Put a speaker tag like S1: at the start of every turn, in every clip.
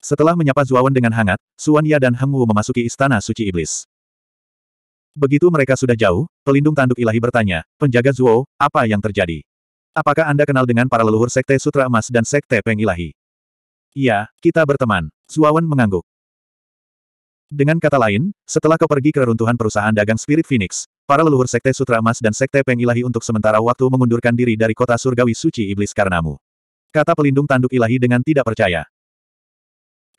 S1: Setelah menyapa Zuawan dengan hangat, Suan Ya dan Heng Wu memasuki istana suci iblis. Begitu mereka sudah jauh, pelindung tanduk ilahi bertanya, penjaga Zuo, apa yang terjadi? Apakah Anda kenal dengan para leluhur Sekte Sutra Emas dan Sekte Peng Ilahi? Iya, kita berteman. Zuawan mengangguk. Dengan kata lain, setelah kau pergi ke reruntuhan perusahaan dagang Spirit Phoenix, para leluhur Sekte Sutra Emas dan Sekte Peng Ilahi untuk sementara waktu mengundurkan diri dari kota surgawi suci iblis karenamu. Kata pelindung tanduk ilahi dengan tidak percaya.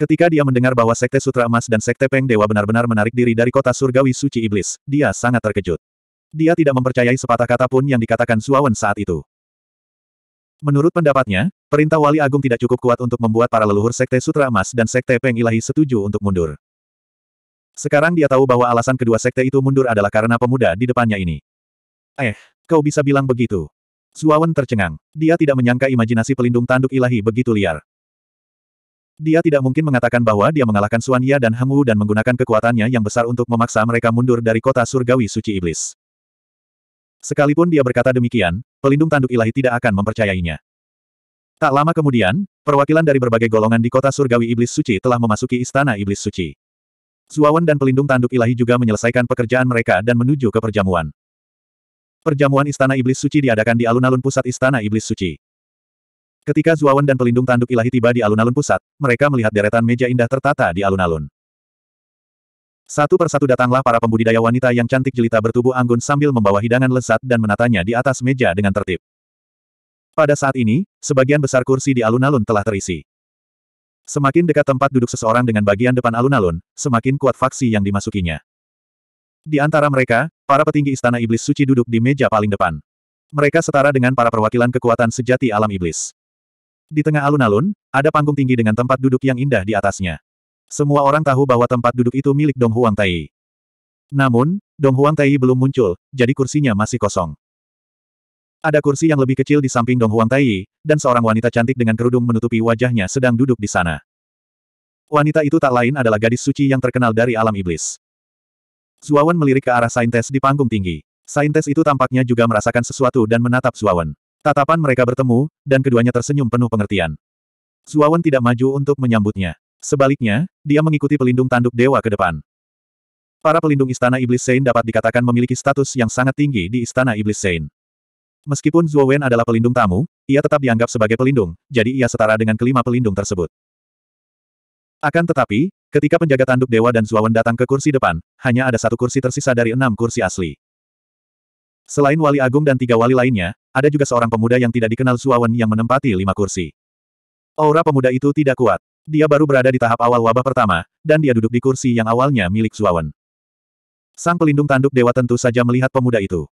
S1: Ketika dia mendengar bahwa Sekte Sutra Emas dan Sekte Peng Dewa benar-benar menarik diri dari kota surgawi suci iblis, dia sangat terkejut. Dia tidak mempercayai sepatah kata pun yang dikatakan Zuawan saat itu. Menurut pendapatnya, perintah wali agung tidak cukup kuat untuk membuat para leluhur Sekte Sutra Emas dan Sekte Peng Ilahi setuju untuk mundur. Sekarang dia tahu bahwa alasan kedua sekte itu mundur adalah karena pemuda di depannya ini. Eh, kau bisa bilang begitu. Zuawan tercengang. Dia tidak menyangka imajinasi pelindung tanduk ilahi begitu liar. Dia tidak mungkin mengatakan bahwa dia mengalahkan Suan Ya dan Hang dan menggunakan kekuatannya yang besar untuk memaksa mereka mundur dari kota surgawi suci iblis. Sekalipun dia berkata demikian, pelindung tanduk ilahi tidak akan mempercayainya. Tak lama kemudian, perwakilan dari berbagai golongan di kota surgawi iblis suci telah memasuki istana iblis suci. Zuawan dan pelindung tanduk ilahi juga menyelesaikan pekerjaan mereka dan menuju ke perjamuan. Perjamuan istana iblis suci diadakan di alun-alun pusat istana iblis suci. Ketika Zuawan dan pelindung tanduk ilahi tiba di alun-alun pusat, mereka melihat deretan meja indah tertata di alun-alun. Satu persatu datanglah para pembudidaya wanita yang cantik jelita bertubuh anggun sambil membawa hidangan lezat dan menatanya di atas meja dengan tertib. Pada saat ini, sebagian besar kursi di alun-alun telah terisi. Semakin dekat tempat duduk seseorang dengan bagian depan alun-alun, semakin kuat faksi yang dimasukinya. Di antara mereka, para petinggi istana iblis suci duduk di meja paling depan. Mereka setara dengan para perwakilan kekuatan sejati alam iblis. Di tengah alun-alun, ada panggung tinggi dengan tempat duduk yang indah di atasnya. Semua orang tahu bahwa tempat duduk itu milik Dong Huang Tai. Namun, Dong Huang Tai belum muncul, jadi kursinya masih kosong. Ada kursi yang lebih kecil di samping Dong Huang Tai, dan seorang wanita cantik dengan kerudung menutupi wajahnya sedang duduk di sana. Wanita itu tak lain adalah gadis suci yang terkenal dari alam iblis. Zuawan melirik ke arah Saintes di panggung tinggi. Saintes itu tampaknya juga merasakan sesuatu dan menatap Zuawan. Tatapan mereka bertemu, dan keduanya tersenyum penuh pengertian. Zuawan tidak maju untuk menyambutnya. Sebaliknya, dia mengikuti pelindung tanduk dewa ke depan. Para pelindung istana iblis Sein dapat dikatakan memiliki status yang sangat tinggi di istana iblis Sein. Meskipun Zuowen adalah pelindung tamu, ia tetap dianggap sebagai pelindung, jadi ia setara dengan kelima pelindung tersebut. Akan tetapi, ketika penjaga tanduk dewa dan Wen datang ke kursi depan, hanya ada satu kursi tersisa dari enam kursi asli. Selain wali agung dan tiga wali lainnya, ada juga seorang pemuda yang tidak dikenal Suawan yang menempati lima kursi. Aura pemuda itu tidak kuat. Dia baru berada di tahap awal wabah pertama, dan dia duduk di kursi yang awalnya milik Suawan. Sang pelindung tanduk dewa tentu saja melihat pemuda itu.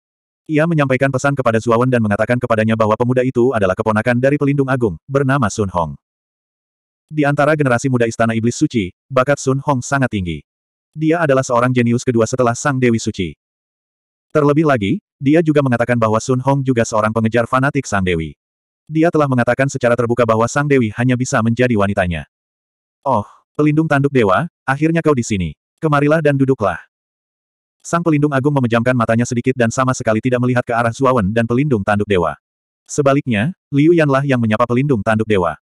S1: Ia menyampaikan pesan kepada Suawan dan mengatakan kepadanya bahwa pemuda itu adalah keponakan dari pelindung agung, bernama Sun Hong. Di antara generasi muda Istana Iblis Suci, bakat Sun Hong sangat tinggi. Dia adalah seorang jenius kedua setelah Sang Dewi Suci. Terlebih lagi, dia juga mengatakan bahwa Sun Hong juga seorang pengejar fanatik Sang Dewi. Dia telah mengatakan secara terbuka bahwa Sang Dewi hanya bisa menjadi wanitanya. Oh, pelindung tanduk dewa, akhirnya kau di sini. Kemarilah dan duduklah. Sang pelindung agung memejamkan matanya sedikit dan sama sekali tidak melihat ke arah Zuawan dan pelindung tanduk dewa. Sebaliknya, Liu Yanlah yang menyapa pelindung tanduk dewa.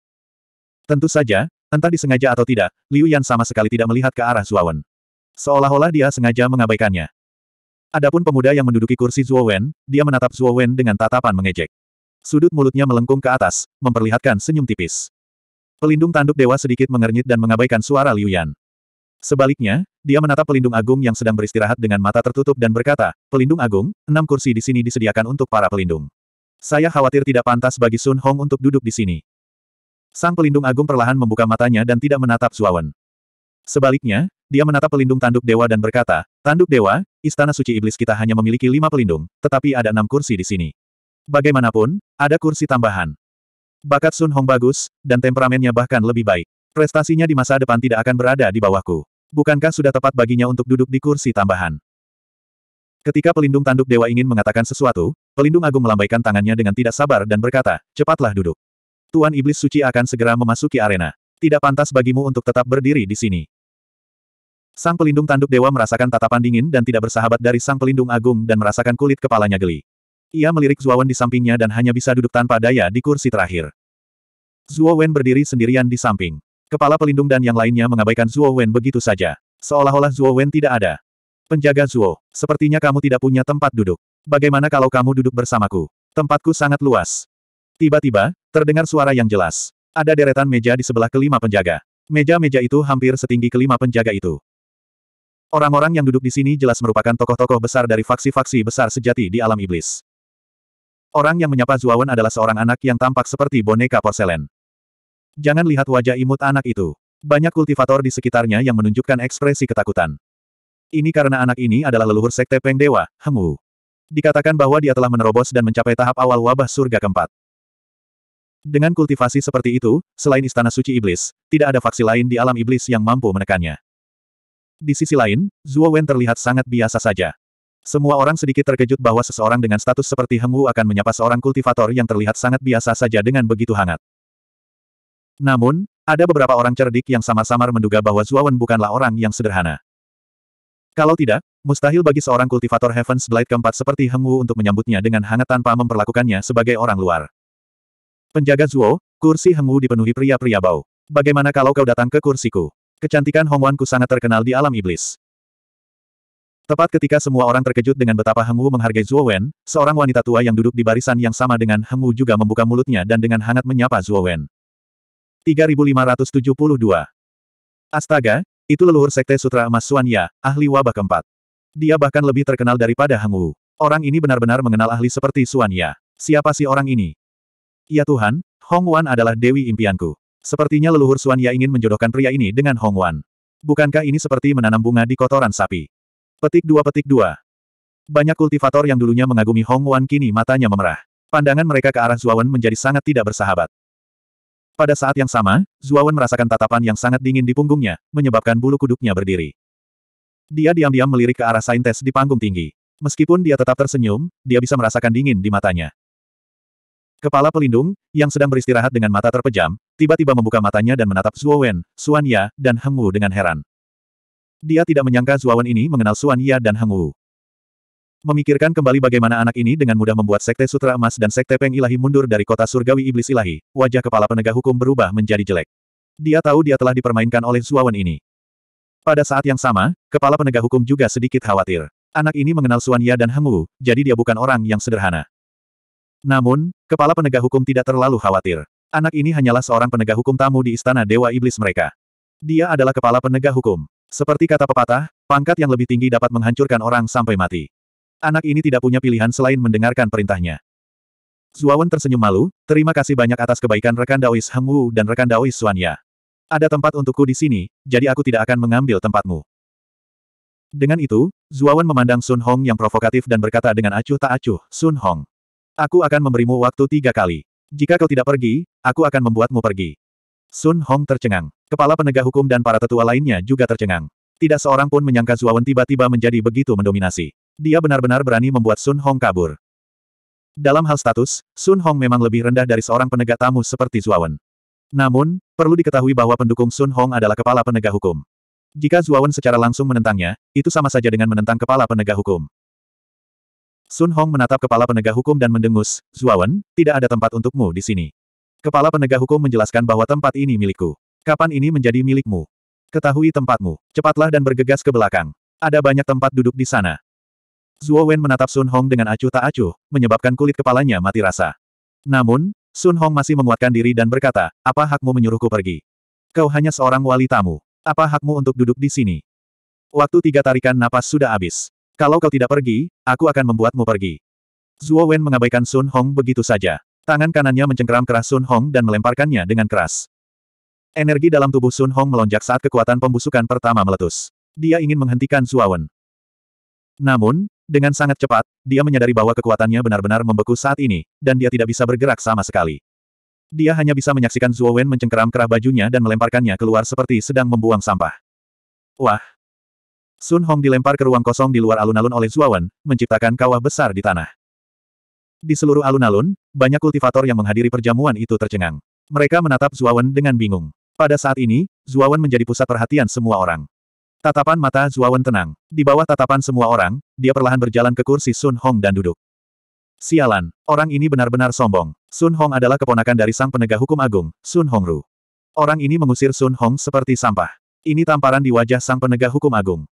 S1: Tentu saja, entah disengaja atau tidak, Liu Yan sama sekali tidak melihat ke arah Zuawan. Seolah-olah dia sengaja mengabaikannya. Adapun pemuda yang menduduki kursi Zuo Wen, dia menatap Zuo Wen dengan tatapan mengejek. Sudut mulutnya melengkung ke atas, memperlihatkan senyum tipis. Pelindung tanduk dewa sedikit mengernyit dan mengabaikan suara Liu Yan. Sebaliknya, dia menatap pelindung agung yang sedang beristirahat dengan mata tertutup dan berkata, Pelindung agung, enam kursi di sini disediakan untuk para pelindung. Saya khawatir tidak pantas bagi Sun Hong untuk duduk di sini. Sang pelindung agung perlahan membuka matanya dan tidak menatap Zuo Wen. Sebaliknya, dia menatap pelindung tanduk dewa dan berkata, Tanduk dewa, istana suci iblis kita hanya memiliki lima pelindung, tetapi ada enam kursi di sini. Bagaimanapun, ada kursi tambahan. Bakat Sun Hong bagus, dan temperamennya bahkan lebih baik. Prestasinya di masa depan tidak akan berada di bawahku. Bukankah sudah tepat baginya untuk duduk di kursi tambahan? Ketika pelindung tanduk dewa ingin mengatakan sesuatu, pelindung agung melambaikan tangannya dengan tidak sabar dan berkata, cepatlah duduk. Tuan Iblis Suci akan segera memasuki arena. Tidak pantas bagimu untuk tetap berdiri di sini. Sang pelindung tanduk dewa merasakan tatapan dingin dan tidak bersahabat dari sang pelindung agung dan merasakan kulit kepalanya geli. Ia melirik Wen di sampingnya dan hanya bisa duduk tanpa daya di kursi terakhir. Wen berdiri sendirian di samping. Kepala pelindung dan yang lainnya mengabaikan Wen begitu saja. Seolah-olah Wen tidak ada. Penjaga Zuo, sepertinya kamu tidak punya tempat duduk. Bagaimana kalau kamu duduk bersamaku? Tempatku sangat luas. Tiba-tiba, terdengar suara yang jelas. Ada deretan meja di sebelah kelima penjaga. Meja-meja itu hampir setinggi kelima penjaga itu. Orang-orang yang duduk di sini jelas merupakan tokoh-tokoh besar dari faksi-faksi besar sejati di alam iblis. Orang yang menyapa Zuawan adalah seorang anak yang tampak seperti boneka porselen. Jangan lihat wajah imut anak itu. Banyak kultivator di sekitarnya yang menunjukkan ekspresi ketakutan. Ini karena anak ini adalah leluhur sekte Peng Dewa, Hemu. Dikatakan bahwa dia telah menerobos dan mencapai tahap awal wabah surga keempat. Dengan kultivasi seperti itu, selain Istana Suci Iblis, tidak ada faksi lain di alam iblis yang mampu menekannya. Di sisi lain, Zhuo Wen terlihat sangat biasa saja. Semua orang sedikit terkejut bahwa seseorang dengan status seperti Heng Wu akan menyapa seorang kultivator yang terlihat sangat biasa saja dengan begitu hangat. Namun, ada beberapa orang cerdik yang samar-samar menduga bahwa Zhuo Wen bukanlah orang yang sederhana. Kalau tidak, mustahil bagi seorang kultivator Heaven's Blade keempat seperti Heng Wu untuk menyambutnya dengan hangat tanpa memperlakukannya sebagai orang luar. Penjaga Zhuo, kursi Heng Wu dipenuhi pria-pria bau. Bagaimana kalau kau datang ke kursiku? Kecantikan Hong Ku sangat terkenal di alam iblis. Tepat ketika semua orang terkejut dengan betapa Heng Wu menghargai Zhuo Wen, seorang wanita tua yang duduk di barisan yang sama dengan Heng Wu juga membuka mulutnya dan dengan hangat menyapa Zhuo Wen. 3572 Astaga, itu leluhur Sekte Sutra Emas Suan Ya, ahli wabah keempat. Dia bahkan lebih terkenal daripada Heng Wu. Orang ini benar-benar mengenal ahli seperti Suan Ya. Siapa sih orang ini? Ya Tuhan, Hong Wan adalah dewi impianku. Sepertinya leluhur Suan Ya ingin menjodohkan pria ini dengan Hong Wan. Bukankah ini seperti menanam bunga di kotoran sapi? Petik dua petik dua. Banyak kultivator yang dulunya mengagumi Hong Wan kini matanya memerah. Pandangan mereka ke arah Zuawan menjadi sangat tidak bersahabat. Pada saat yang sama, Zuawan merasakan tatapan yang sangat dingin di punggungnya, menyebabkan bulu kuduknya berdiri. Dia diam-diam melirik ke arah saintes di panggung tinggi. Meskipun dia tetap tersenyum, dia bisa merasakan dingin di matanya. Kepala pelindung, yang sedang beristirahat dengan mata terpejam, tiba-tiba membuka matanya dan menatap Zuo Wen, Xuan Ya, dan Heng Wu dengan heran. Dia tidak menyangka Zuo Wen ini mengenal Xuan Ya dan Heng Wu. Memikirkan kembali bagaimana anak ini dengan mudah membuat Sekte Sutra Emas dan Sekte Peng Ilahi mundur dari kota surgawi Iblis Ilahi, wajah kepala penegak hukum berubah menjadi jelek. Dia tahu dia telah dipermainkan oleh Zuo Wen ini. Pada saat yang sama, kepala penegak hukum juga sedikit khawatir. Anak ini mengenal Xuan Ya dan Heng Wu, jadi dia bukan orang yang sederhana. Namun, kepala penegak hukum tidak terlalu khawatir. Anak ini hanyalah seorang penegak hukum tamu di istana Dewa Iblis mereka. Dia adalah kepala penegak hukum. Seperti kata pepatah, pangkat yang lebih tinggi dapat menghancurkan orang sampai mati. Anak ini tidak punya pilihan selain mendengarkan perintahnya. Zuawan tersenyum malu, terima kasih banyak atas kebaikan rekan Daois Heng Wu dan rekan Daois Suanya. Ada tempat untukku di sini, jadi aku tidak akan mengambil tempatmu. Dengan itu, Zuawan memandang Sun Hong yang provokatif dan berkata dengan acuh tak acuh, Sun Hong. Aku akan memberimu waktu tiga kali. Jika kau tidak pergi, aku akan membuatmu pergi. Sun Hong tercengang. Kepala penegak hukum dan para tetua lainnya juga tercengang. Tidak seorang pun menyangka Zuawan tiba-tiba menjadi begitu mendominasi. Dia benar-benar berani membuat Sun Hong kabur. Dalam hal status, Sun Hong memang lebih rendah dari seorang penegak tamu seperti Zuawan. Namun, perlu diketahui bahwa pendukung Sun Hong adalah kepala penegak hukum. Jika Zuawan secara langsung menentangnya, itu sama saja dengan menentang kepala penegak hukum. Sun Hong menatap kepala penegak hukum dan mendengus, Zuawan, tidak ada tempat untukmu di sini. Kepala penegak hukum menjelaskan bahwa tempat ini milikku. Kapan ini menjadi milikmu? Ketahui tempatmu, cepatlah dan bergegas ke belakang. Ada banyak tempat duduk di sana. Zuo Wen menatap Sun Hong dengan acuh tak acuh, menyebabkan kulit kepalanya mati rasa. Namun, Sun Hong masih menguatkan diri dan berkata, apa hakmu menyuruhku pergi? Kau hanya seorang wali tamu. Apa hakmu untuk duduk di sini? Waktu tiga tarikan napas sudah habis. Kalau kau tidak pergi, aku akan membuatmu pergi. Zuo Wen mengabaikan Sun Hong begitu saja. Tangan kanannya mencengkeram keras Sun Hong dan melemparkannya dengan keras. Energi dalam tubuh Sun Hong melonjak saat kekuatan pembusukan pertama meletus. Dia ingin menghentikan Zuo Wen. Namun, dengan sangat cepat, dia menyadari bahwa kekuatannya benar-benar membeku saat ini, dan dia tidak bisa bergerak sama sekali. Dia hanya bisa menyaksikan Zuo Wen mencengkeram kerah bajunya dan melemparkannya keluar seperti sedang membuang sampah. Wah, Sun Hong dilempar ke ruang kosong di luar alun-alun oleh Zuawan, menciptakan kawah besar di tanah. Di seluruh alun-alun, banyak kultivator yang menghadiri perjamuan itu tercengang. Mereka menatap Zuawan dengan bingung. Pada saat ini, Zuawan menjadi pusat perhatian semua orang. Tatapan mata Zuawan tenang. Di bawah tatapan semua orang, dia perlahan berjalan ke kursi Sun Hong dan duduk. Sialan, orang ini benar-benar sombong. Sun Hong adalah keponakan dari sang penegak hukum agung, Sun Hongru. Orang ini mengusir Sun Hong seperti sampah. Ini tamparan di wajah sang penegak hukum agung.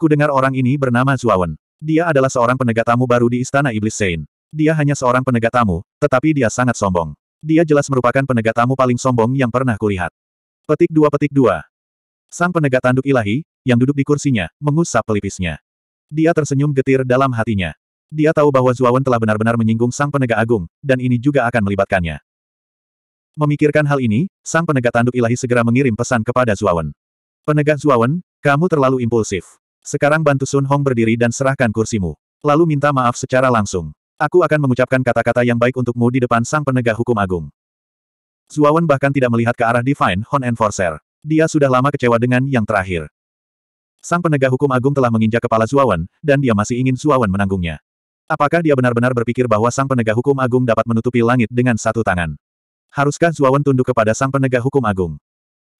S1: Kudengar orang ini bernama Zuawan. Dia adalah seorang penegak tamu baru di Istana Iblis Sein. Dia hanya seorang penegak tamu, tetapi dia sangat sombong. Dia jelas merupakan penegak tamu paling sombong yang pernah kulihat. Petik dua petik dua. Sang penegak tanduk ilahi, yang duduk di kursinya, mengusap pelipisnya. Dia tersenyum getir dalam hatinya. Dia tahu bahwa Zuawan telah benar-benar menyinggung sang penegak agung, dan ini juga akan melibatkannya. Memikirkan hal ini, sang penegak tanduk ilahi segera mengirim pesan kepada Zuawan. Penegak Zuawan, kamu terlalu impulsif. Sekarang bantu Sun Hong berdiri dan serahkan kursimu. Lalu minta maaf secara langsung. Aku akan mengucapkan kata-kata yang baik untukmu di depan sang penegak hukum agung. Zuawan bahkan tidak melihat ke arah Divine Hon Enforcer. Dia sudah lama kecewa dengan yang terakhir. Sang penegak hukum agung telah menginjak kepala Zuawan, dan dia masih ingin Zuawan menanggungnya. Apakah dia benar-benar berpikir bahwa sang penegak hukum agung dapat menutupi langit dengan satu tangan? Haruskah Zuawan tunduk kepada sang penegak hukum agung?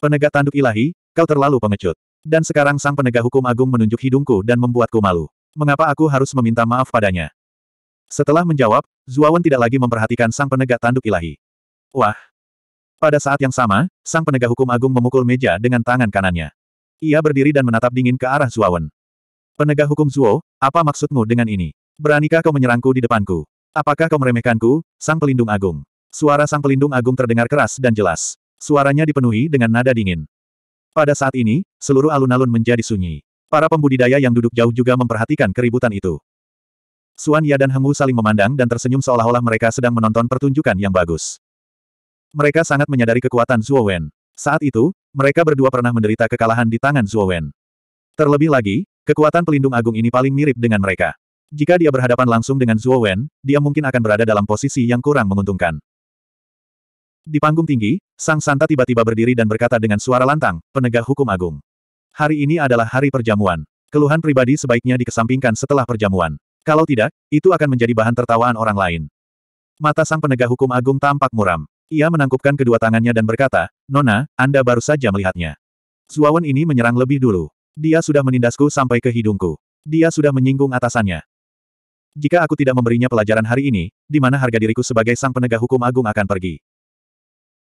S1: Penegak tanduk ilahi, kau terlalu pengecut. Dan sekarang sang penegak hukum agung menunjuk hidungku dan membuatku malu. Mengapa aku harus meminta maaf padanya? Setelah menjawab, Zuawan tidak lagi memperhatikan sang penegak tanduk ilahi. Wah! Pada saat yang sama, sang penegak hukum agung memukul meja dengan tangan kanannya. Ia berdiri dan menatap dingin ke arah Zuawan. Penegak hukum Zuo, apa maksudmu dengan ini? Beranikah kau menyerangku di depanku? Apakah kau meremehkanku, sang pelindung agung? Suara sang pelindung agung terdengar keras dan jelas. Suaranya dipenuhi dengan nada dingin. Pada saat ini, seluruh alun-alun menjadi sunyi. Para pembudidaya yang duduk jauh juga memperhatikan keributan itu. Suan Ya dan Hengwu saling memandang dan tersenyum seolah-olah mereka sedang menonton pertunjukan yang bagus. Mereka sangat menyadari kekuatan Zhuo Wen. Saat itu, mereka berdua pernah menderita kekalahan di tangan Zhuo Wen. Terlebih lagi, kekuatan pelindung agung ini paling mirip dengan mereka. Jika dia berhadapan langsung dengan Zhuo Wen, dia mungkin akan berada dalam posisi yang kurang menguntungkan. Di panggung tinggi, Sang Santa tiba-tiba berdiri dan berkata dengan suara lantang, penegak hukum agung. Hari ini adalah hari perjamuan. Keluhan pribadi sebaiknya dikesampingkan setelah perjamuan. Kalau tidak, itu akan menjadi bahan tertawaan orang lain. Mata sang penegak hukum agung tampak muram. Ia menangkupkan kedua tangannya dan berkata, Nona, Anda baru saja melihatnya. Zuawan ini menyerang lebih dulu. Dia sudah menindasku sampai ke hidungku. Dia sudah menyinggung atasannya. Jika aku tidak memberinya pelajaran hari ini, di mana harga diriku sebagai sang penegak hukum agung akan pergi.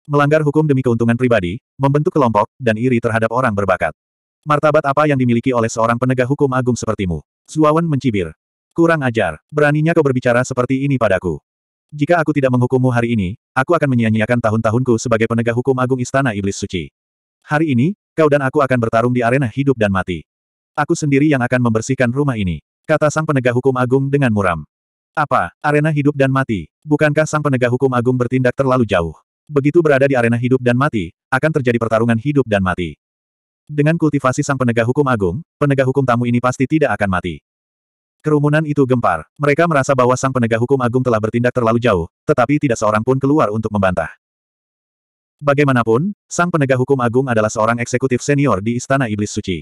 S1: Melanggar hukum demi keuntungan pribadi, membentuk kelompok, dan iri terhadap orang berbakat. Martabat apa yang dimiliki oleh seorang penegak hukum agung sepertimu? Zuawan mencibir. Kurang ajar, beraninya kau berbicara seperti ini padaku. Jika aku tidak menghukummu hari ini, aku akan menyia-nyiakan tahun-tahunku sebagai penegak hukum agung Istana Iblis Suci. Hari ini, kau dan aku akan bertarung di arena hidup dan mati. Aku sendiri yang akan membersihkan rumah ini, kata sang penegak hukum agung dengan muram. Apa, arena hidup dan mati? Bukankah sang penegak hukum agung bertindak terlalu jauh? Begitu berada di arena hidup dan mati, akan terjadi pertarungan hidup dan mati. Dengan kultivasi sang penegak hukum agung, penegak hukum tamu ini pasti tidak akan mati. Kerumunan itu gempar. Mereka merasa bahwa sang penegak hukum agung telah bertindak terlalu jauh, tetapi tidak seorang pun keluar untuk membantah. Bagaimanapun, sang penegak hukum agung adalah seorang eksekutif senior di Istana Iblis Suci.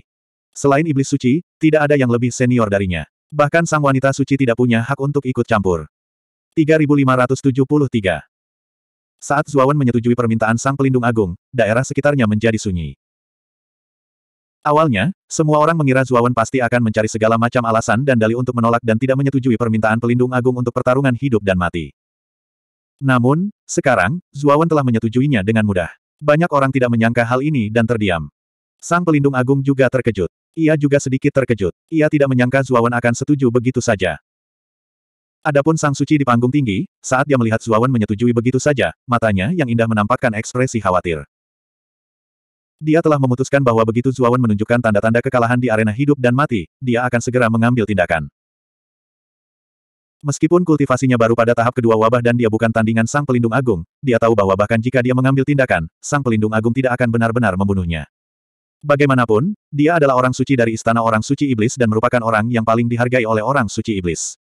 S1: Selain Iblis Suci, tidak ada yang lebih senior darinya. Bahkan sang wanita suci tidak punya hak untuk ikut campur. 3573 saat Zuawan menyetujui permintaan sang pelindung agung, daerah sekitarnya menjadi sunyi. Awalnya, semua orang mengira Zuawan pasti akan mencari segala macam alasan dan dalih untuk menolak dan tidak menyetujui permintaan pelindung agung untuk pertarungan hidup dan mati. Namun, sekarang, Zuawan telah menyetujuinya dengan mudah. Banyak orang tidak menyangka hal ini dan terdiam. Sang pelindung agung juga terkejut. Ia juga sedikit terkejut. Ia tidak menyangka Zuawan akan setuju begitu saja. Adapun Sang Suci di panggung tinggi, saat dia melihat Zuawan menyetujui begitu saja, matanya yang indah menampakkan ekspresi khawatir. Dia telah memutuskan bahwa begitu Zuawan menunjukkan tanda-tanda kekalahan di arena hidup dan mati, dia akan segera mengambil tindakan. Meskipun kultivasinya baru pada tahap kedua wabah dan dia bukan tandingan Sang Pelindung Agung, dia tahu bahwa bahkan jika dia mengambil tindakan, Sang Pelindung Agung tidak akan benar-benar membunuhnya. Bagaimanapun, dia adalah orang suci dari Istana Orang Suci Iblis dan merupakan orang yang paling dihargai oleh Orang Suci Iblis.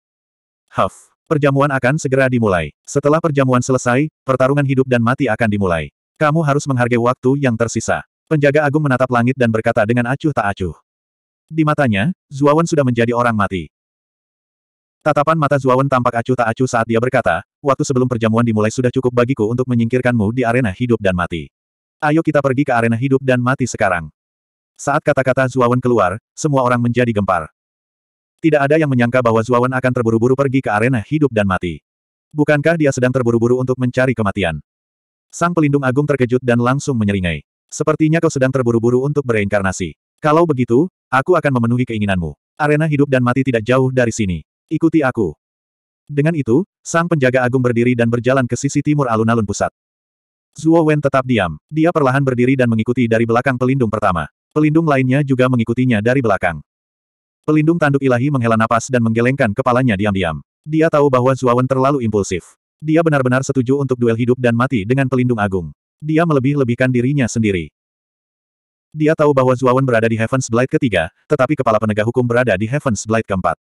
S1: Huff. Perjamuan akan segera dimulai. Setelah perjamuan selesai, pertarungan hidup dan mati akan dimulai. Kamu harus menghargai waktu yang tersisa. Penjaga agung menatap langit dan berkata dengan acuh tak acuh. Di matanya, Zuawan sudah menjadi orang mati. Tatapan mata Zuawan tampak acuh tak acuh saat dia berkata, waktu sebelum perjamuan dimulai sudah cukup bagiku untuk menyingkirkanmu di arena hidup dan mati. Ayo kita pergi ke arena hidup dan mati sekarang. Saat kata-kata Zuawan keluar, semua orang menjadi gempar. Tidak ada yang menyangka bahwa Zuawan akan terburu-buru pergi ke arena hidup dan mati. Bukankah dia sedang terburu-buru untuk mencari kematian? Sang pelindung agung terkejut dan langsung menyeringai. Sepertinya kau sedang terburu-buru untuk bereinkarnasi. Kalau begitu, aku akan memenuhi keinginanmu. Arena hidup dan mati tidak jauh dari sini. Ikuti aku. Dengan itu, sang penjaga agung berdiri dan berjalan ke sisi timur alun-alun pusat. Zuo Wen tetap diam. Dia perlahan berdiri dan mengikuti dari belakang pelindung pertama. Pelindung lainnya juga mengikutinya dari belakang. Pelindung tanduk ilahi menghela napas dan menggelengkan kepalanya diam-diam. Dia tahu bahwa Zuawan terlalu impulsif. Dia benar-benar setuju untuk duel hidup dan mati dengan pelindung agung. Dia melebih-lebihkan dirinya sendiri. Dia tahu bahwa Zuawan berada di Heaven's Blight ketiga, tetapi kepala penegak hukum berada di Heaven's Blight keempat.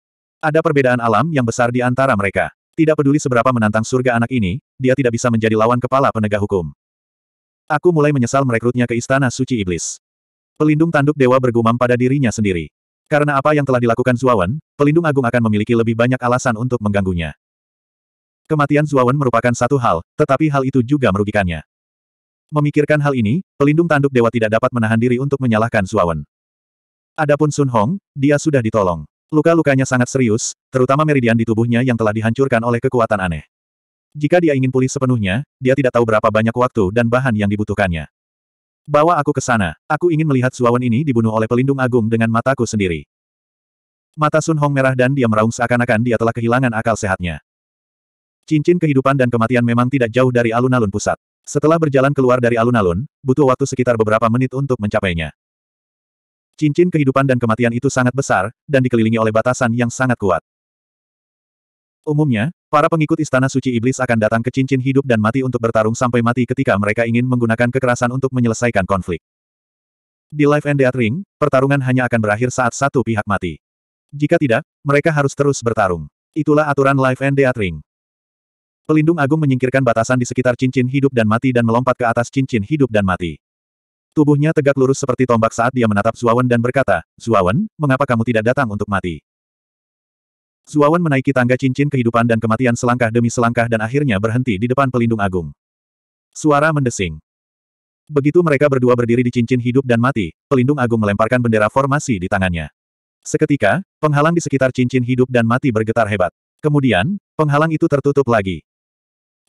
S1: Ada perbedaan alam yang besar di antara mereka. Tidak peduli seberapa menantang surga anak ini, dia tidak bisa menjadi lawan kepala penegak hukum. Aku mulai menyesal merekrutnya ke Istana Suci Iblis. Pelindung tanduk dewa bergumam pada dirinya sendiri. Karena apa yang telah dilakukan Zuawan, pelindung agung akan memiliki lebih banyak alasan untuk mengganggunya. Kematian Zuawan merupakan satu hal, tetapi hal itu juga merugikannya. Memikirkan hal ini, pelindung tanduk dewa tidak dapat menahan diri untuk menyalahkan Zuawan. Adapun Sun Hong, dia sudah ditolong. Luka-lukanya sangat serius, terutama meridian di tubuhnya yang telah dihancurkan oleh kekuatan aneh. Jika dia ingin pulih sepenuhnya, dia tidak tahu berapa banyak waktu dan bahan yang dibutuhkannya. Bawa aku ke sana. Aku ingin melihat Suawan ini dibunuh oleh pelindung agung dengan mataku sendiri. Mata Sun Hong merah dan dia meraung seakan-akan dia telah kehilangan akal sehatnya. Cincin kehidupan dan kematian memang tidak jauh dari alun-alun pusat. Setelah berjalan keluar dari alun-alun, butuh waktu sekitar beberapa menit untuk mencapainya. Cincin kehidupan dan kematian itu sangat besar, dan dikelilingi oleh batasan yang sangat kuat. Umumnya, para pengikut Istana Suci Iblis akan datang ke cincin hidup dan mati untuk bertarung sampai mati ketika mereka ingin menggunakan kekerasan untuk menyelesaikan konflik. Di Life and Death Ring, pertarungan hanya akan berakhir saat satu pihak mati. Jika tidak, mereka harus terus bertarung. Itulah aturan Life and Death Ring. Pelindung Agung menyingkirkan batasan di sekitar cincin hidup dan mati dan melompat ke atas cincin hidup dan mati. Tubuhnya tegak lurus seperti tombak saat dia menatap Zuawan dan berkata, Zuawan, mengapa kamu tidak datang untuk mati? Zuawan menaiki tangga cincin kehidupan dan kematian selangkah demi selangkah dan akhirnya berhenti di depan pelindung agung. Suara mendesing. Begitu mereka berdua berdiri di cincin hidup dan mati, pelindung agung melemparkan bendera formasi di tangannya. Seketika, penghalang di sekitar cincin hidup dan mati bergetar hebat. Kemudian, penghalang itu tertutup lagi.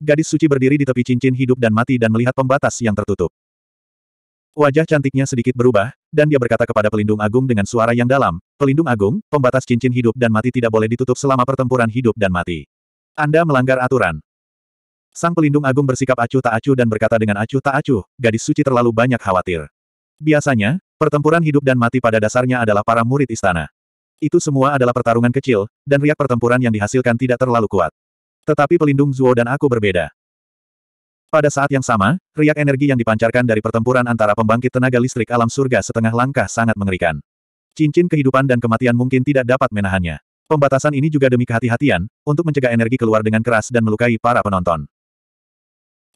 S1: Gadis suci berdiri di tepi cincin hidup dan mati dan melihat pembatas yang tertutup. Wajah cantiknya sedikit berubah, dan dia berkata kepada pelindung agung dengan suara yang dalam, Pelindung agung, pembatas cincin hidup dan mati tidak boleh ditutup selama pertempuran hidup dan mati. Anda melanggar aturan. Sang pelindung agung bersikap acuh tak acuh dan berkata dengan acuh tak acuh, gadis suci terlalu banyak khawatir. Biasanya, pertempuran hidup dan mati pada dasarnya adalah para murid istana. Itu semua adalah pertarungan kecil, dan riak pertempuran yang dihasilkan tidak terlalu kuat. Tetapi pelindung Zuo dan aku berbeda. Pada saat yang sama, riak energi yang dipancarkan dari pertempuran antara pembangkit tenaga listrik alam surga setengah langkah sangat mengerikan. Cincin kehidupan dan kematian mungkin tidak dapat menahannya. Pembatasan ini juga demi kehati-hatian, untuk mencegah energi keluar dengan keras dan melukai para penonton.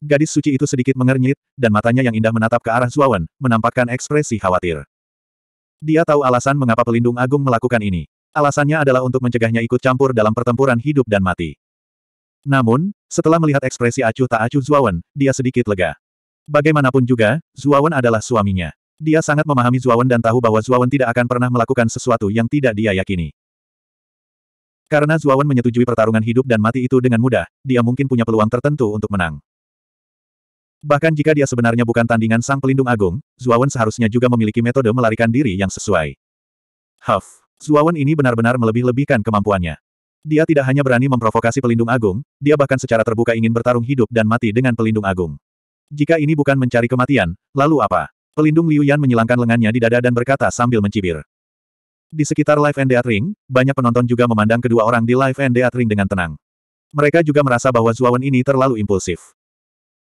S1: Gadis suci itu sedikit mengernyit, dan matanya yang indah menatap ke arah Zuawan, menampakkan ekspresi khawatir. Dia tahu alasan mengapa pelindung agung melakukan ini. Alasannya adalah untuk mencegahnya ikut campur dalam pertempuran hidup dan mati. Namun, setelah melihat ekspresi acuh tak acuh Zuawan, dia sedikit lega. Bagaimanapun juga, Zuawan adalah suaminya. Dia sangat memahami Zuawan dan tahu bahwa Zuawan tidak akan pernah melakukan sesuatu yang tidak dia yakini. Karena Zuawan menyetujui pertarungan hidup dan mati itu dengan mudah, dia mungkin punya peluang tertentu untuk menang. Bahkan jika dia sebenarnya bukan tandingan sang pelindung agung, Zuawan seharusnya juga memiliki metode melarikan diri yang sesuai. Huff, Zuawan ini benar-benar melebih-lebihkan kemampuannya. Dia tidak hanya berani memprovokasi pelindung agung, dia bahkan secara terbuka ingin bertarung hidup dan mati dengan pelindung agung. Jika ini bukan mencari kematian, lalu apa? Pelindung Liu Yan menyilangkan lengannya di dada dan berkata sambil mencibir. Di sekitar Live and Death Ring, banyak penonton juga memandang kedua orang di Live and Death Ring dengan tenang. Mereka juga merasa bahwa Zuawan ini terlalu impulsif.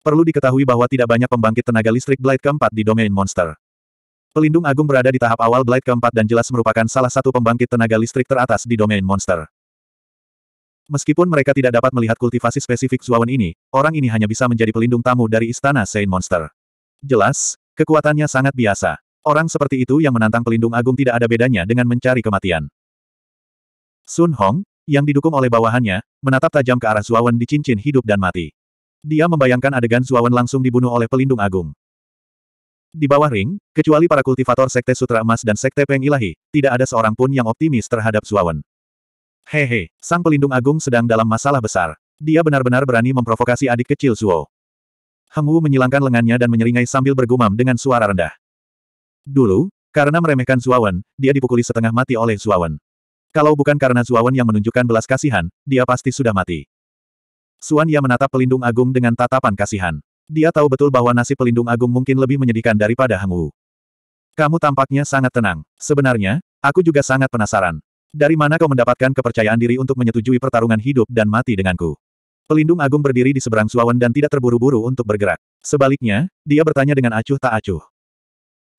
S1: Perlu diketahui bahwa tidak banyak pembangkit tenaga listrik Blade keempat di domain monster. Pelindung Agung berada di tahap awal Blade keempat dan jelas merupakan salah satu pembangkit tenaga listrik teratas di domain monster. Meskipun mereka tidak dapat melihat kultivasi spesifik Zuawan ini, orang ini hanya bisa menjadi pelindung tamu dari istana Saint Monster. Jelas, kekuatannya sangat biasa. Orang seperti itu yang menantang pelindung agung tidak ada bedanya dengan mencari kematian. Sun Hong, yang didukung oleh bawahannya, menatap tajam ke arah Zuawan di cincin hidup dan mati. Dia membayangkan adegan Zuawan langsung dibunuh oleh pelindung agung. Di bawah ring, kecuali para kultivator Sekte Sutra Emas dan Sekte Peng Ilahi, tidak ada seorang pun yang optimis terhadap Zuawan. Hehe, sang pelindung agung sedang dalam masalah besar. Dia benar-benar berani memprovokasi adik kecil Zuo. Hang Wu menyilangkan lengannya dan menyeringai sambil bergumam dengan suara rendah. Dulu, karena meremehkan Zuawan, dia dipukuli setengah mati oleh Zuawan. Kalau bukan karena Zuawan yang menunjukkan belas kasihan, dia pasti sudah mati. Suan Ya menatap pelindung agung dengan tatapan kasihan. Dia tahu betul bahwa nasib pelindung agung mungkin lebih menyedihkan daripada Hang Wu. Kamu tampaknya sangat tenang. Sebenarnya, aku juga sangat penasaran. Dari mana kau mendapatkan kepercayaan diri untuk menyetujui pertarungan hidup dan mati denganku? Pelindung agung berdiri di seberang Suawan dan tidak terburu-buru untuk bergerak. Sebaliknya, dia bertanya dengan acuh tak acuh.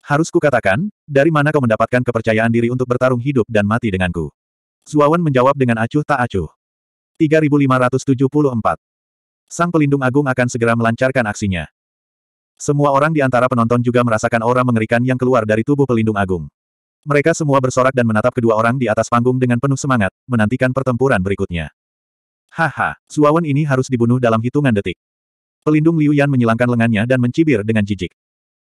S1: Harus kukatakan, dari mana kau mendapatkan kepercayaan diri untuk bertarung hidup dan mati denganku? Suawan menjawab dengan acuh tak acuh. 3574. Sang pelindung agung akan segera melancarkan aksinya. Semua orang di antara penonton juga merasakan aura mengerikan yang keluar dari tubuh pelindung agung. Mereka semua bersorak dan menatap kedua orang di atas panggung dengan penuh semangat, menantikan pertempuran berikutnya. Haha, Suawan ini harus dibunuh dalam hitungan detik. Pelindung Liu Yan menyilangkan lengannya dan mencibir dengan jijik.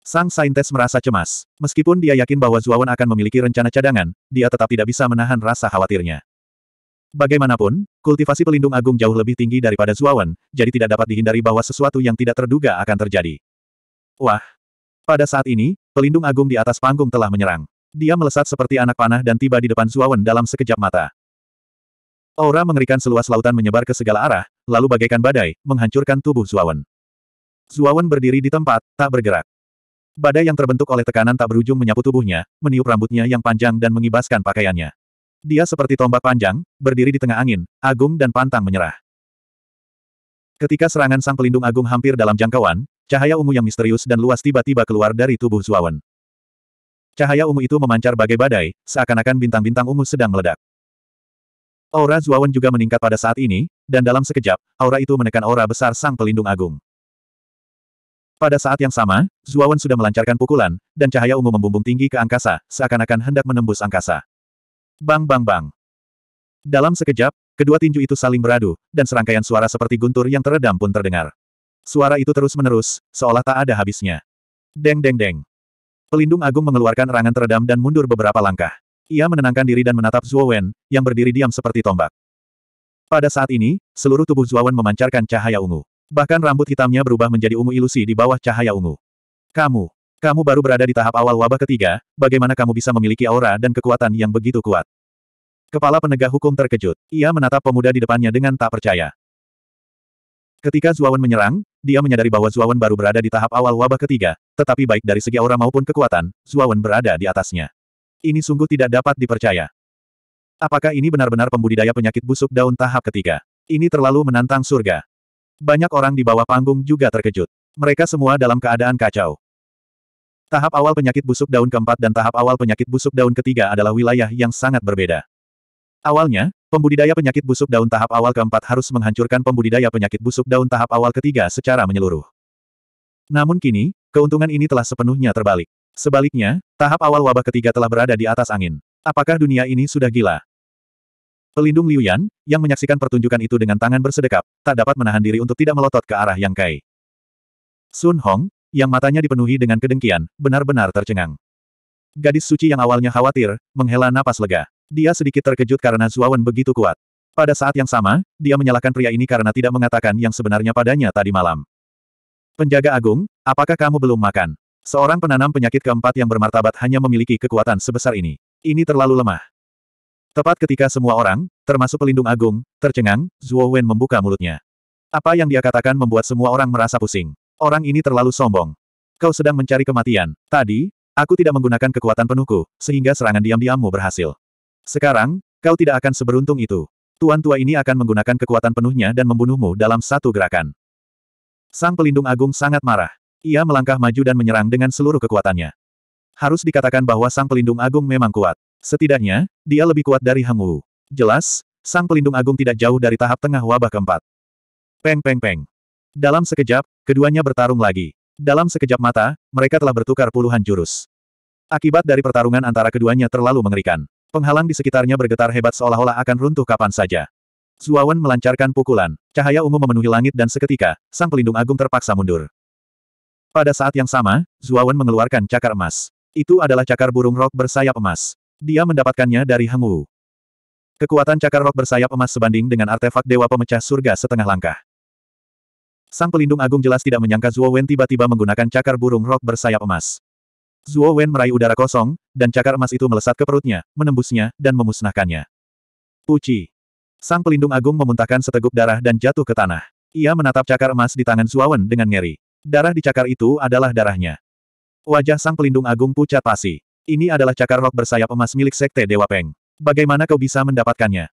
S1: Sang saintes merasa cemas. Meskipun dia yakin bahwa Zuawan akan memiliki rencana cadangan, dia tetap tidak bisa menahan rasa khawatirnya. Bagaimanapun, kultivasi pelindung agung jauh lebih tinggi daripada Zuawan, jadi tidak dapat dihindari bahwa sesuatu yang tidak terduga akan terjadi. Wah! Pada saat ini, pelindung agung di atas panggung telah menyerang. Dia melesat seperti anak panah dan tiba di depan Zuawan dalam sekejap mata. Aura mengerikan seluas lautan menyebar ke segala arah, lalu bagaikan badai, menghancurkan tubuh Zuawan. Zuawan berdiri di tempat, tak bergerak. Badai yang terbentuk oleh tekanan tak berujung menyapu tubuhnya, meniup rambutnya yang panjang dan mengibaskan pakaiannya. Dia seperti tombak panjang, berdiri di tengah angin, agung dan pantang menyerah. Ketika serangan sang pelindung agung hampir dalam jangkauan, cahaya ungu yang misterius dan luas tiba-tiba keluar dari tubuh Zuawan. Cahaya ungu itu memancar bagai badai, seakan-akan bintang-bintang ungu sedang meledak. Aura Zuawan juga meningkat pada saat ini, dan dalam sekejap, aura itu menekan aura besar sang pelindung agung. Pada saat yang sama, Zuawan sudah melancarkan pukulan, dan cahaya ungu membumbung tinggi ke angkasa, seakan-akan hendak menembus angkasa. Bang bang bang. Dalam sekejap, kedua tinju itu saling beradu, dan serangkaian suara seperti guntur yang teredam pun terdengar. Suara itu terus-menerus, seolah tak ada habisnya. Deng deng deng. Pelindung Agung mengeluarkan erangan teredam dan mundur beberapa langkah. Ia menenangkan diri dan menatap Zhuo Wen, yang berdiri diam seperti tombak. Pada saat ini, seluruh tubuh Zhuo Wen memancarkan cahaya ungu. Bahkan rambut hitamnya berubah menjadi ungu ilusi di bawah cahaya ungu. Kamu, kamu baru berada di tahap awal wabah ketiga, bagaimana kamu bisa memiliki aura dan kekuatan yang begitu kuat? Kepala penegak hukum terkejut. Ia menatap pemuda di depannya dengan tak percaya. Ketika Zuawan menyerang, dia menyadari bahwa Zuawan baru berada di tahap awal wabah ketiga, tetapi baik dari segi aura maupun kekuatan, Zuawan berada di atasnya. Ini sungguh tidak dapat dipercaya. Apakah ini benar-benar pembudidaya penyakit busuk daun tahap ketiga? Ini terlalu menantang surga. Banyak orang di bawah panggung juga terkejut. Mereka semua dalam keadaan kacau. Tahap awal penyakit busuk daun keempat dan tahap awal penyakit busuk daun ketiga adalah wilayah yang sangat berbeda. Awalnya, Pembudidaya penyakit busuk daun tahap awal keempat harus menghancurkan pembudidaya penyakit busuk daun tahap awal ketiga secara menyeluruh. Namun kini, keuntungan ini telah sepenuhnya terbalik. Sebaliknya, tahap awal wabah ketiga telah berada di atas angin. Apakah dunia ini sudah gila? Pelindung Liu Yan, yang menyaksikan pertunjukan itu dengan tangan bersedekap, tak dapat menahan diri untuk tidak melotot ke arah Yang Kai. Sun Hong, yang matanya dipenuhi dengan kedengkian, benar-benar tercengang. Gadis suci yang awalnya khawatir, menghela napas lega. Dia sedikit terkejut karena Zuawan begitu kuat. Pada saat yang sama, dia menyalahkan pria ini karena tidak mengatakan yang sebenarnya padanya tadi malam. Penjaga Agung, apakah kamu belum makan? Seorang penanam penyakit keempat yang bermartabat hanya memiliki kekuatan sebesar ini. Ini terlalu lemah. Tepat ketika semua orang, termasuk pelindung agung, tercengang, Zuo Wen membuka mulutnya. Apa yang dia katakan membuat semua orang merasa pusing. Orang ini terlalu sombong. Kau sedang mencari kematian. Tadi, Aku tidak menggunakan kekuatan penuhku, sehingga serangan diam-diammu berhasil. Sekarang, kau tidak akan seberuntung itu. Tuan tua ini akan menggunakan kekuatan penuhnya dan membunuhmu dalam satu gerakan. Sang pelindung agung sangat marah. Ia melangkah maju dan menyerang dengan seluruh kekuatannya. Harus dikatakan bahwa sang pelindung agung memang kuat. Setidaknya, dia lebih kuat dari Hang Wu. Jelas, sang pelindung agung tidak jauh dari tahap tengah wabah keempat. Peng peng peng. Dalam sekejap, keduanya bertarung lagi. Dalam sekejap mata, mereka telah bertukar puluhan jurus. Akibat dari pertarungan antara keduanya terlalu mengerikan. Penghalang di sekitarnya bergetar hebat seolah-olah akan runtuh kapan saja. Zuawan melancarkan pukulan. Cahaya ungu memenuhi langit dan seketika, sang pelindung agung terpaksa mundur. Pada saat yang sama, Zuawan mengeluarkan cakar emas. Itu adalah cakar burung rok bersayap emas. Dia mendapatkannya dari Hengwu. Kekuatan cakar rok bersayap emas sebanding dengan artefak Dewa Pemecah Surga setengah langkah. Sang pelindung agung jelas tidak menyangka Zuo tiba-tiba menggunakan cakar burung rok bersayap emas. Zuo Wen meraih udara kosong, dan cakar emas itu melesat ke perutnya, menembusnya, dan memusnahkannya. Puci. Sang pelindung agung memuntahkan seteguk darah dan jatuh ke tanah. Ia menatap cakar emas di tangan Zuo Wen dengan ngeri. Darah di cakar itu adalah darahnya. Wajah sang pelindung agung pucat pasi. Ini adalah cakar rok bersayap emas milik Sekte Dewa Peng. Bagaimana kau bisa mendapatkannya?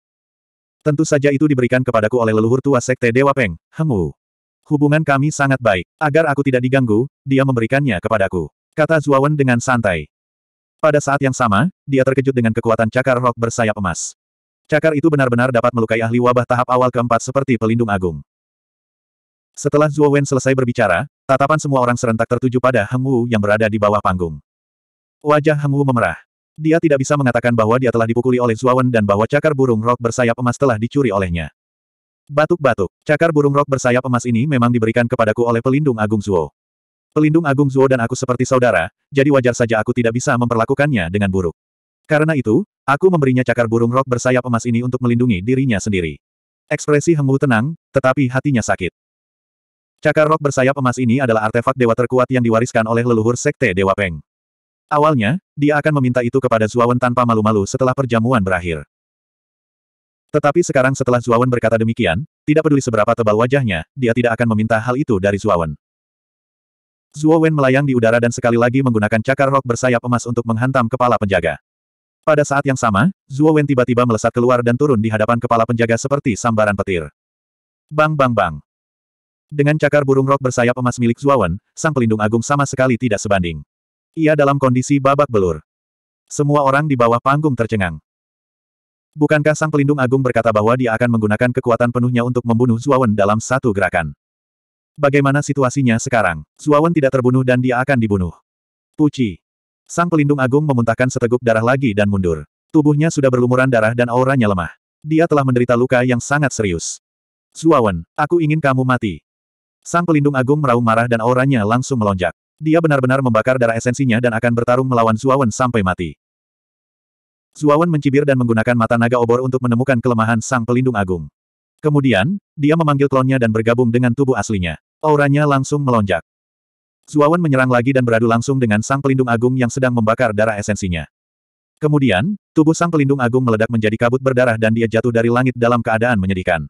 S1: Tentu saja itu diberikan kepadaku oleh leluhur tua Sekte Dewa Peng, Hemu. Hubungan kami sangat baik. Agar aku tidak diganggu, dia memberikannya kepadaku. Kata Zuawan dengan santai. Pada saat yang sama, dia terkejut dengan kekuatan cakar rok bersayap emas. Cakar itu benar-benar dapat melukai ahli wabah tahap awal keempat seperti pelindung agung. Setelah Zuo Wen selesai berbicara, tatapan semua orang serentak tertuju pada Heng Wu yang berada di bawah panggung. Wajah Heng Wu memerah. Dia tidak bisa mengatakan bahwa dia telah dipukuli oleh Zuo Wen dan bahwa cakar burung rok bersayap emas telah dicuri olehnya. Batuk-batuk, cakar burung rok bersayap emas ini memang diberikan kepadaku oleh pelindung agung Zuo. Pelindung Agung Zuo dan aku seperti saudara, jadi wajar saja aku tidak bisa memperlakukannya dengan buruk. Karena itu, aku memberinya cakar burung rok bersayap emas ini untuk melindungi dirinya sendiri. Ekspresi Hengwu tenang, tetapi hatinya sakit. Cakar rok bersayap emas ini adalah artefak dewa terkuat yang diwariskan oleh leluhur Sekte Dewa Peng. Awalnya, dia akan meminta itu kepada Zuawan tanpa malu-malu setelah perjamuan berakhir. Tetapi sekarang setelah Zuawan berkata demikian, tidak peduli seberapa tebal wajahnya, dia tidak akan meminta hal itu dari Zuawan. Zuo Wen melayang di udara dan sekali lagi menggunakan cakar rok bersayap emas untuk menghantam kepala penjaga. Pada saat yang sama, Zuo Wen tiba-tiba melesat keluar dan turun di hadapan kepala penjaga seperti sambaran petir. Bang bang bang. Dengan cakar burung rok bersayap emas milik Zuo Wen, sang pelindung agung sama sekali tidak sebanding. Ia dalam kondisi babak belur. Semua orang di bawah panggung tercengang. Bukankah sang pelindung agung berkata bahwa dia akan menggunakan kekuatan penuhnya untuk membunuh Zuo Wen dalam satu gerakan? Bagaimana situasinya sekarang? Suawan tidak terbunuh dan dia akan dibunuh. Puci. Sang pelindung agung memuntahkan seteguk darah lagi dan mundur. Tubuhnya sudah berlumuran darah dan auranya lemah. Dia telah menderita luka yang sangat serius. Suawan, aku ingin kamu mati. Sang pelindung agung meraung marah dan auranya langsung melonjak. Dia benar-benar membakar darah esensinya dan akan bertarung melawan Suawan sampai mati. Suawan mencibir dan menggunakan mata naga obor untuk menemukan kelemahan sang pelindung agung. Kemudian, dia memanggil klonnya dan bergabung dengan tubuh aslinya. Auranya langsung melonjak. Zuawan menyerang lagi dan beradu langsung dengan sang pelindung agung yang sedang membakar darah esensinya. Kemudian, tubuh sang pelindung agung meledak menjadi kabut berdarah dan dia jatuh dari langit dalam keadaan menyedihkan.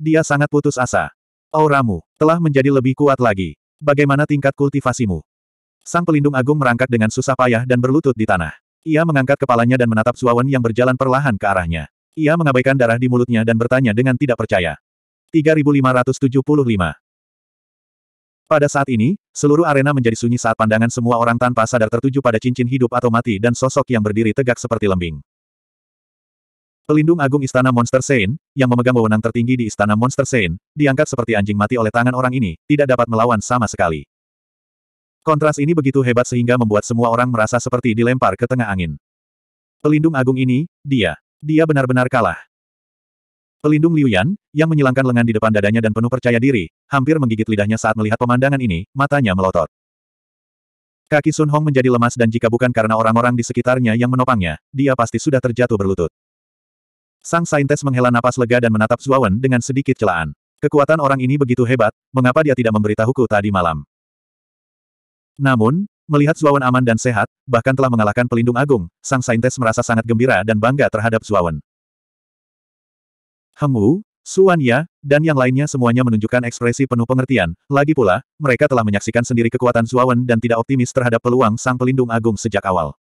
S1: Dia sangat putus asa. Auramu telah menjadi lebih kuat lagi. Bagaimana tingkat kultivasimu? Sang pelindung agung merangkak dengan susah payah dan berlutut di tanah. Ia mengangkat kepalanya dan menatap Zuawan yang berjalan perlahan ke arahnya. Ia mengabaikan darah di mulutnya dan bertanya dengan tidak percaya. 3575. Pada saat ini, seluruh arena menjadi sunyi saat pandangan semua orang tanpa sadar tertuju pada cincin hidup atau mati dan sosok yang berdiri tegak seperti lembing. Pelindung Agung Istana Monster Sein, yang memegang wewenang tertinggi di Istana Monster Sein, diangkat seperti anjing mati oleh tangan orang ini, tidak dapat melawan sama sekali. Kontras ini begitu hebat sehingga membuat semua orang merasa seperti dilempar ke tengah angin. Pelindung Agung ini, dia. Dia benar-benar kalah. Pelindung Liu Yan, yang menyilangkan lengan di depan dadanya dan penuh percaya diri, hampir menggigit lidahnya saat melihat pemandangan ini, matanya melotot. Kaki Sun Hong menjadi lemas dan jika bukan karena orang-orang di sekitarnya yang menopangnya, dia pasti sudah terjatuh berlutut. Sang saintes menghela napas lega dan menatap Zuawan dengan sedikit celaan. Kekuatan orang ini begitu hebat, mengapa dia tidak memberitahuku tadi malam? Namun, melihat Zuawan aman dan sehat, bahkan telah mengalahkan pelindung agung, sang saintes merasa sangat gembira dan bangga terhadap Zuawan. Hemu, Suanya, dan yang lainnya semuanya menunjukkan ekspresi penuh pengertian. Lagi pula, mereka telah menyaksikan sendiri kekuatan Zuawan dan tidak optimis terhadap peluang sang pelindung agung sejak awal.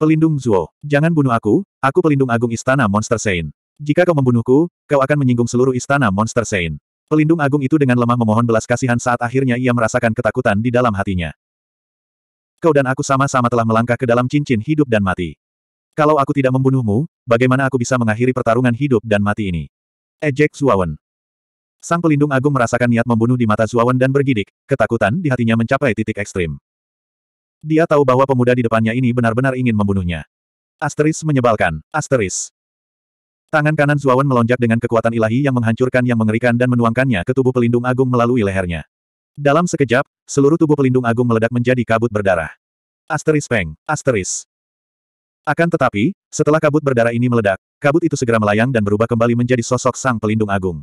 S1: Pelindung Zuo, jangan bunuh aku, aku pelindung agung istana Monster Sein. Jika kau membunuhku, kau akan menyinggung seluruh istana Monster Sein. Pelindung agung itu dengan lemah memohon belas kasihan saat akhirnya ia merasakan ketakutan di dalam hatinya. Kau dan aku sama-sama telah melangkah ke dalam cincin hidup dan mati. Kalau aku tidak membunuhmu, bagaimana aku bisa mengakhiri pertarungan hidup dan mati ini? Ejek Zuawan. Sang pelindung agung merasakan niat membunuh di mata Zuawan dan bergidik, ketakutan di hatinya mencapai titik ekstrim. Dia tahu bahwa pemuda di depannya ini benar-benar ingin membunuhnya. Asteris menyebalkan, asteris. Tangan kanan Zuawan melonjak dengan kekuatan ilahi yang menghancurkan yang mengerikan dan menuangkannya ke tubuh pelindung agung melalui lehernya. Dalam sekejap, seluruh tubuh pelindung agung meledak menjadi kabut berdarah. Asteris Peng, asteris. Akan tetapi, setelah kabut berdarah ini meledak, kabut itu segera melayang dan berubah kembali menjadi sosok sang pelindung agung.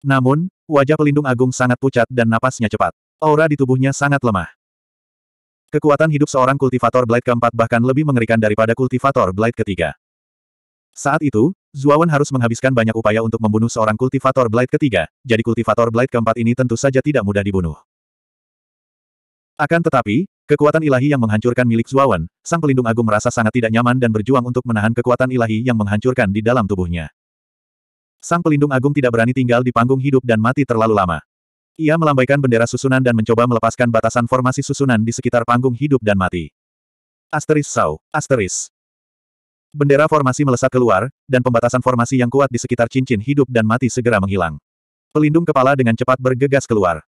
S1: Namun, wajah pelindung agung sangat pucat dan napasnya cepat. Aura di tubuhnya sangat lemah. Kekuatan hidup seorang kultivator Blade keempat bahkan lebih mengerikan daripada kultivator Blade ketiga. Saat itu, Zuawan harus menghabiskan banyak upaya untuk membunuh seorang kultivator Blade ketiga, jadi kultivator Blade keempat ini tentu saja tidak mudah dibunuh. Akan tetapi, Kekuatan ilahi yang menghancurkan milik Zuawan, sang pelindung agung merasa sangat tidak nyaman dan berjuang untuk menahan kekuatan ilahi yang menghancurkan di dalam tubuhnya. Sang pelindung agung tidak berani tinggal di panggung hidup dan mati terlalu lama. Ia melambaikan bendera susunan dan mencoba melepaskan batasan formasi susunan di sekitar panggung hidup dan mati. Asteris Sau, Asteris. Bendera formasi melesat keluar, dan pembatasan formasi yang kuat di sekitar cincin hidup dan mati segera menghilang. Pelindung kepala dengan cepat bergegas keluar.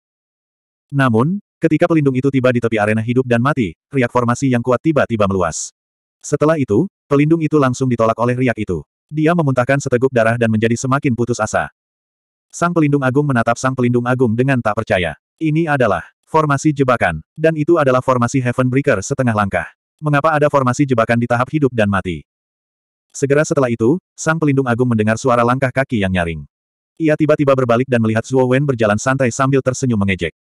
S1: Namun, Ketika pelindung itu tiba di tepi arena hidup dan mati, riak formasi yang kuat tiba-tiba meluas. Setelah itu, pelindung itu langsung ditolak oleh riak itu. Dia memuntahkan seteguk darah dan menjadi semakin putus asa. Sang pelindung agung menatap sang pelindung agung dengan tak percaya. Ini adalah formasi jebakan, dan itu adalah formasi Heaven Breaker setengah langkah. Mengapa ada formasi jebakan di tahap hidup dan mati? Segera setelah itu, sang pelindung agung mendengar suara langkah kaki yang nyaring. Ia tiba-tiba berbalik dan melihat Zhuo Wen berjalan santai sambil tersenyum mengejek.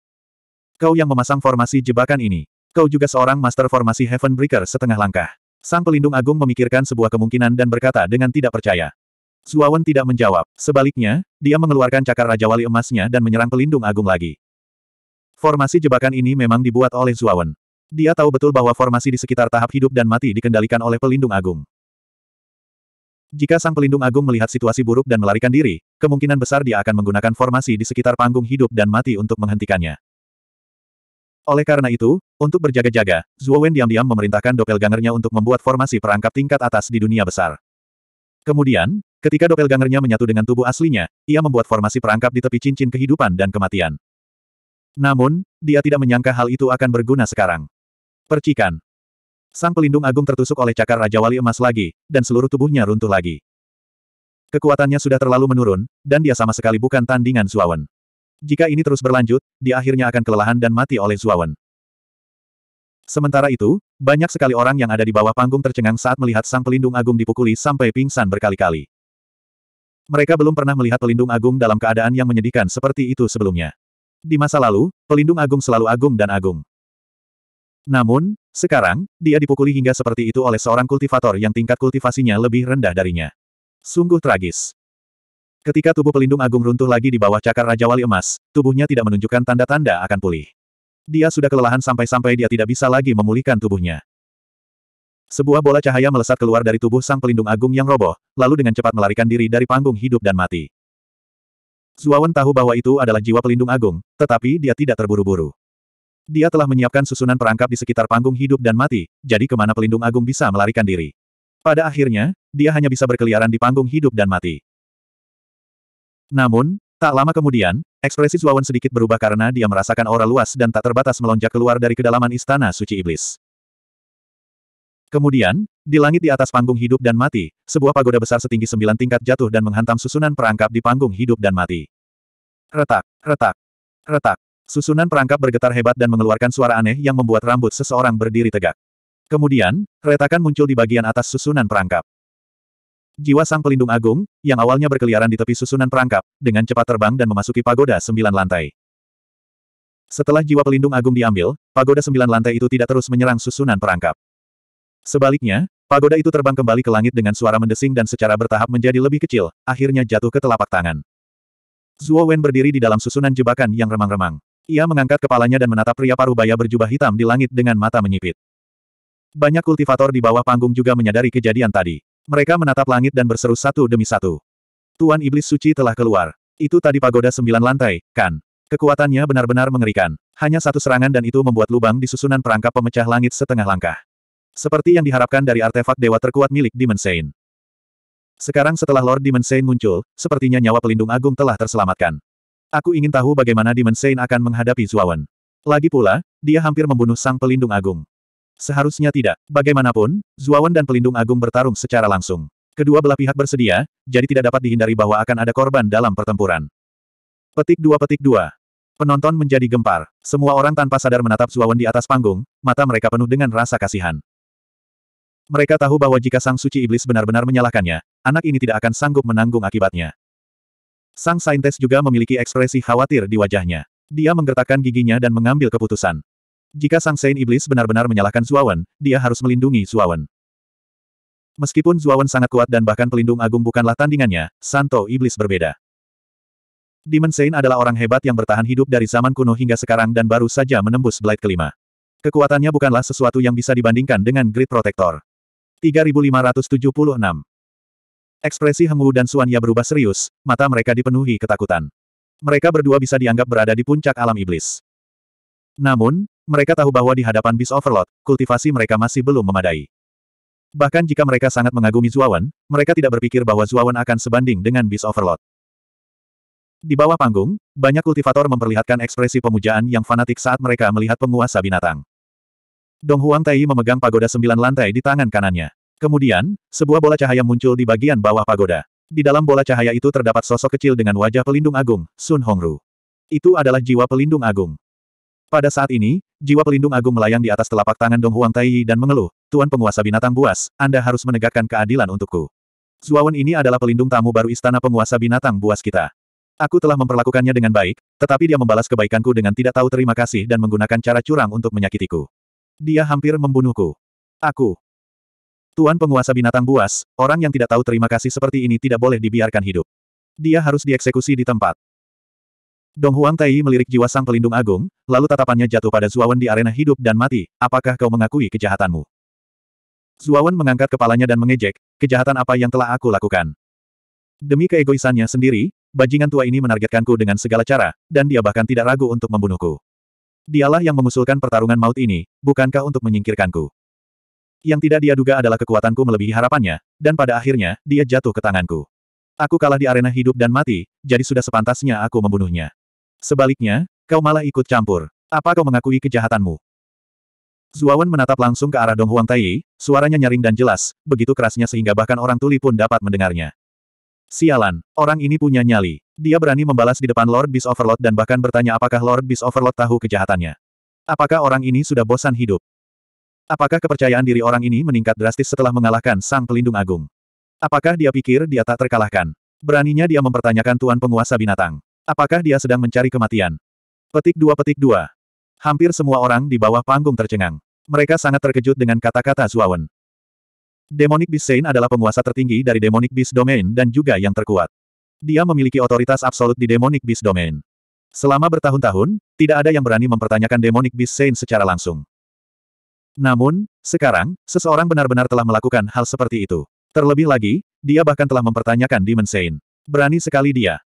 S1: Kau yang memasang formasi jebakan ini. Kau juga seorang master formasi Heaven Breaker setengah langkah. Sang pelindung agung memikirkan sebuah kemungkinan dan berkata dengan tidak percaya. Zuawan tidak menjawab. Sebaliknya, dia mengeluarkan cakar Raja Wali emasnya dan menyerang pelindung agung lagi. Formasi jebakan ini memang dibuat oleh Zuawan. Dia tahu betul bahwa formasi di sekitar tahap hidup dan mati dikendalikan oleh pelindung agung. Jika sang pelindung agung melihat situasi buruk dan melarikan diri, kemungkinan besar dia akan menggunakan formasi di sekitar panggung hidup dan mati untuk menghentikannya. Oleh karena itu, untuk berjaga-jaga, Zuo Wen diam-diam memerintahkan doppelgangernya untuk membuat formasi perangkap tingkat atas di dunia besar. Kemudian, ketika doppelgangernya menyatu dengan tubuh aslinya, ia membuat formasi perangkap di tepi cincin kehidupan dan kematian. Namun, dia tidak menyangka hal itu akan berguna sekarang. Percikan. Sang pelindung agung tertusuk oleh cakar Raja Wali Emas lagi, dan seluruh tubuhnya runtuh lagi. Kekuatannya sudah terlalu menurun, dan dia sama sekali bukan tandingan Wen. Jika ini terus berlanjut, dia akhirnya akan kelelahan dan mati oleh Zuawan. Sementara itu, banyak sekali orang yang ada di bawah panggung tercengang saat melihat sang pelindung agung dipukuli sampai pingsan berkali-kali. Mereka belum pernah melihat pelindung agung dalam keadaan yang menyedihkan seperti itu sebelumnya. Di masa lalu, pelindung agung selalu agung dan agung. Namun, sekarang, dia dipukuli hingga seperti itu oleh seorang kultivator yang tingkat kultivasinya lebih rendah darinya. Sungguh tragis. Ketika tubuh pelindung agung runtuh lagi di bawah cakar Raja Wali Emas, tubuhnya tidak menunjukkan tanda-tanda akan pulih. Dia sudah kelelahan sampai-sampai dia tidak bisa lagi memulihkan tubuhnya. Sebuah bola cahaya melesat keluar dari tubuh sang pelindung agung yang roboh, lalu dengan cepat melarikan diri dari panggung hidup dan mati. Zuawan tahu bahwa itu adalah jiwa pelindung agung, tetapi dia tidak terburu-buru. Dia telah menyiapkan susunan perangkap di sekitar panggung hidup dan mati, jadi kemana pelindung agung bisa melarikan diri. Pada akhirnya, dia hanya bisa berkeliaran di panggung hidup dan mati. Namun, tak lama kemudian, ekspresi Zuawan sedikit berubah karena dia merasakan aura luas dan tak terbatas melonjak keluar dari kedalaman istana suci iblis. Kemudian, di langit di atas panggung hidup dan mati, sebuah pagoda besar setinggi sembilan tingkat jatuh dan menghantam susunan perangkap di panggung hidup dan mati. Retak, retak, retak. Susunan perangkap bergetar hebat dan mengeluarkan suara aneh yang membuat rambut seseorang berdiri tegak. Kemudian, retakan muncul di bagian atas susunan perangkap. Jiwa Sang Pelindung Agung, yang awalnya berkeliaran di tepi susunan perangkap, dengan cepat terbang dan memasuki pagoda sembilan lantai. Setelah jiwa pelindung agung diambil, pagoda sembilan lantai itu tidak terus menyerang susunan perangkap. Sebaliknya, pagoda itu terbang kembali ke langit dengan suara mendesing dan secara bertahap menjadi lebih kecil, akhirnya jatuh ke telapak tangan. Zuo Wen berdiri di dalam susunan jebakan yang remang-remang. Ia mengangkat kepalanya dan menatap pria paruh baya berjubah hitam di langit dengan mata menyipit. Banyak kultivator di bawah panggung juga menyadari kejadian tadi. Mereka menatap langit dan berseru satu demi satu. Tuan Iblis Suci telah keluar. Itu tadi pagoda sembilan lantai, kan? Kekuatannya benar-benar mengerikan. Hanya satu serangan dan itu membuat lubang di susunan perangkap pemecah langit setengah langkah. Seperti yang diharapkan dari artefak dewa terkuat milik Dimensain. Sekarang setelah Lord Dimensain muncul, sepertinya nyawa pelindung agung telah terselamatkan. Aku ingin tahu bagaimana Dimensain akan menghadapi Zuawan. Lagi pula, dia hampir membunuh sang pelindung agung. Seharusnya tidak. Bagaimanapun, Zuawan dan Pelindung Agung bertarung secara langsung. Kedua belah pihak bersedia, jadi tidak dapat dihindari bahwa akan ada korban dalam pertempuran. Petik dua petik dua. Penonton menjadi gempar. Semua orang tanpa sadar menatap Zuawan di atas panggung, mata mereka penuh dengan rasa kasihan. Mereka tahu bahwa jika Sang Suci Iblis benar-benar menyalahkannya, anak ini tidak akan sanggup menanggung akibatnya. Sang saintes juga memiliki ekspresi khawatir di wajahnya. Dia menggertakkan giginya dan mengambil keputusan. Jika Sang Sein Iblis benar-benar menyalahkan Zuawan, dia harus melindungi Zuawan. Meskipun Zuawan sangat kuat dan bahkan pelindung agung bukanlah tandingannya, Santo Iblis berbeda. Demon Sein adalah orang hebat yang bertahan hidup dari zaman kuno hingga sekarang dan baru saja menembus Blade kelima. Kekuatannya bukanlah sesuatu yang bisa dibandingkan dengan Grid Protector. 3576 Ekspresi Hengwu dan Suanya berubah serius, mata mereka dipenuhi ketakutan mereka berdua bisa dianggap berada di puncak alam iblis. Namun, mereka tahu bahwa di hadapan Beast Overlord, kultivasi mereka masih belum memadai. Bahkan jika mereka sangat mengagumi Zuawan, mereka tidak berpikir bahwa Zuawan akan sebanding dengan Beast Overlord. Di bawah panggung, banyak kultivator memperlihatkan ekspresi pemujaan yang fanatik saat mereka melihat penguasa binatang. Dong Huang Tai memegang pagoda sembilan lantai di tangan kanannya. Kemudian, sebuah bola cahaya muncul di bagian bawah pagoda. Di dalam bola cahaya itu terdapat sosok kecil dengan wajah pelindung agung, Sun Hongru. Itu adalah jiwa pelindung agung. Pada saat ini, jiwa pelindung agung melayang di atas telapak tangan Dong Huang Taiyi dan mengeluh, Tuan penguasa binatang buas, Anda harus menegakkan keadilan untukku. Zuawan ini adalah pelindung tamu baru istana penguasa binatang buas kita. Aku telah memperlakukannya dengan baik, tetapi dia membalas kebaikanku dengan tidak tahu terima kasih dan menggunakan cara curang untuk menyakitiku. Dia hampir membunuhku. Aku. Tuan penguasa binatang buas, orang yang tidak tahu terima kasih seperti ini tidak boleh dibiarkan hidup. Dia harus dieksekusi di tempat. Dong Huang Tai melirik jiwa sang pelindung agung, lalu tatapannya jatuh pada Zuawan di arena hidup dan mati, apakah kau mengakui kejahatanmu? Zuawan mengangkat kepalanya dan mengejek, kejahatan apa yang telah aku lakukan? Demi keegoisannya sendiri, bajingan tua ini menargetkanku dengan segala cara, dan dia bahkan tidak ragu untuk membunuhku. Dialah yang mengusulkan pertarungan maut ini, bukankah untuk menyingkirkanku? Yang tidak dia duga adalah kekuatanku melebihi harapannya, dan pada akhirnya, dia jatuh ke tanganku. Aku kalah di arena hidup dan mati, jadi sudah sepantasnya aku membunuhnya. Sebaliknya, kau malah ikut campur. Apa kau mengakui kejahatanmu? Zuawan menatap langsung ke arah Dong Huang Taiyi, suaranya nyaring dan jelas, begitu kerasnya sehingga bahkan orang tuli pun dapat mendengarnya. Sialan, orang ini punya nyali. Dia berani membalas di depan Lord Beast Overlord dan bahkan bertanya apakah Lord Beast Overlord tahu kejahatannya. Apakah orang ini sudah bosan hidup? Apakah kepercayaan diri orang ini meningkat drastis setelah mengalahkan Sang Pelindung Agung? Apakah dia pikir dia tak terkalahkan? Beraninya dia mempertanyakan Tuan Penguasa Binatang. Apakah dia sedang mencari kematian? Petik dua petik dua. Hampir semua orang di bawah panggung tercengang. Mereka sangat terkejut dengan kata-kata Zuawan. Demonic Beast Saint adalah penguasa tertinggi dari Demonic Beast Domain dan juga yang terkuat. Dia memiliki otoritas absolut di Demonic Beast Domain. Selama bertahun-tahun, tidak ada yang berani mempertanyakan Demonic Beast Saint secara langsung. Namun, sekarang, seseorang benar-benar telah melakukan hal seperti itu. Terlebih lagi, dia bahkan telah mempertanyakan Demon Saint. Berani sekali dia.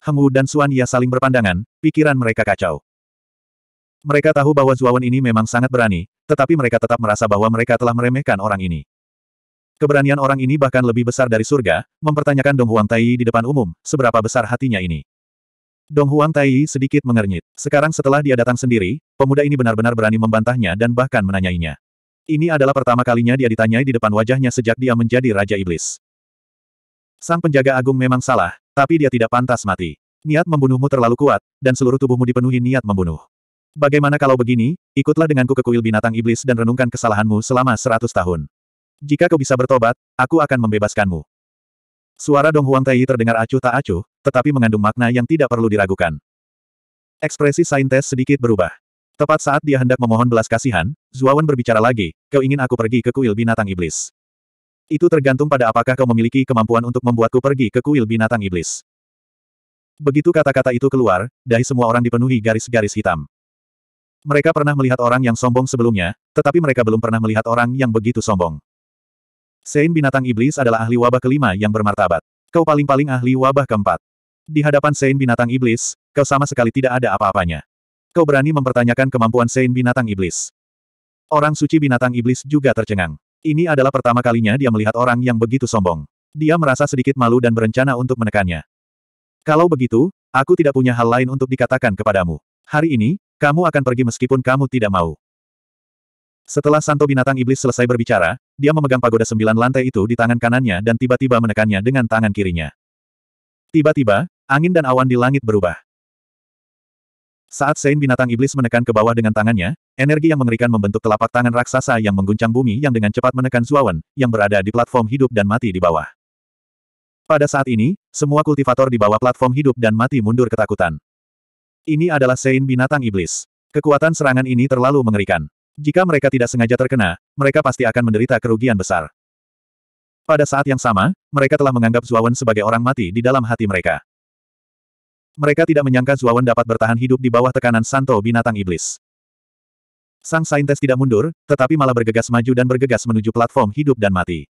S1: Hemu dan Suan Ya saling berpandangan, pikiran mereka kacau. Mereka tahu bahwa Zuawan ini memang sangat berani, tetapi mereka tetap merasa bahwa mereka telah meremehkan orang ini. Keberanian orang ini bahkan lebih besar dari surga, mempertanyakan Dong Huang Tai di depan umum, seberapa besar hatinya ini. Dong Huang Tai sedikit mengernyit. Sekarang setelah dia datang sendiri, pemuda ini benar-benar berani membantahnya dan bahkan menanyainya. Ini adalah pertama kalinya dia ditanyai di depan wajahnya sejak dia menjadi Raja Iblis. Sang penjaga agung memang salah, tapi dia tidak pantas mati. Niat membunuhmu terlalu kuat, dan seluruh tubuhmu dipenuhi niat membunuh. Bagaimana kalau begini, ikutlah denganku ke kuil binatang iblis dan renungkan kesalahanmu selama seratus tahun. Jika kau bisa bertobat, aku akan membebaskanmu. Suara Dong Huang Taiyi terdengar acuh tak acuh, tetapi mengandung makna yang tidak perlu diragukan. Ekspresi Saintes sedikit berubah. Tepat saat dia hendak memohon belas kasihan, Zuawan berbicara lagi, kau ingin aku pergi ke kuil binatang iblis. Itu tergantung pada apakah kau memiliki kemampuan untuk membuatku pergi ke kuil binatang iblis. Begitu kata-kata itu keluar, dahi semua orang dipenuhi garis-garis hitam. Mereka pernah melihat orang yang sombong sebelumnya, tetapi mereka belum pernah melihat orang yang begitu sombong. Sein binatang iblis adalah ahli wabah kelima yang bermartabat. Kau paling-paling ahli wabah keempat. Di hadapan Sein binatang iblis, kau sama sekali tidak ada apa-apanya. Kau berani mempertanyakan kemampuan Sein binatang iblis. Orang suci binatang iblis juga tercengang. Ini adalah pertama kalinya dia melihat orang yang begitu sombong. Dia merasa sedikit malu dan berencana untuk menekannya. Kalau begitu, aku tidak punya hal lain untuk dikatakan kepadamu. Hari ini, kamu akan pergi meskipun kamu tidak mau. Setelah Santo Binatang Iblis selesai berbicara, dia memegang pagoda sembilan lantai itu di tangan kanannya dan tiba-tiba menekannya dengan tangan kirinya. Tiba-tiba, angin dan awan di langit berubah. Saat Sein binatang iblis menekan ke bawah dengan tangannya, energi yang mengerikan membentuk telapak tangan raksasa yang mengguncang bumi yang dengan cepat menekan Zuawan, yang berada di platform hidup dan mati di bawah. Pada saat ini, semua kultivator di bawah platform hidup dan mati mundur ketakutan. Ini adalah Sein binatang iblis. Kekuatan serangan ini terlalu mengerikan. Jika mereka tidak sengaja terkena, mereka pasti akan menderita kerugian besar. Pada saat yang sama, mereka telah menganggap Zuawan sebagai orang mati di dalam hati mereka. Mereka tidak menyangka Zuawan dapat bertahan hidup di bawah tekanan Santo binatang iblis. Sang saintes tidak mundur, tetapi malah bergegas maju dan bergegas menuju platform hidup dan mati.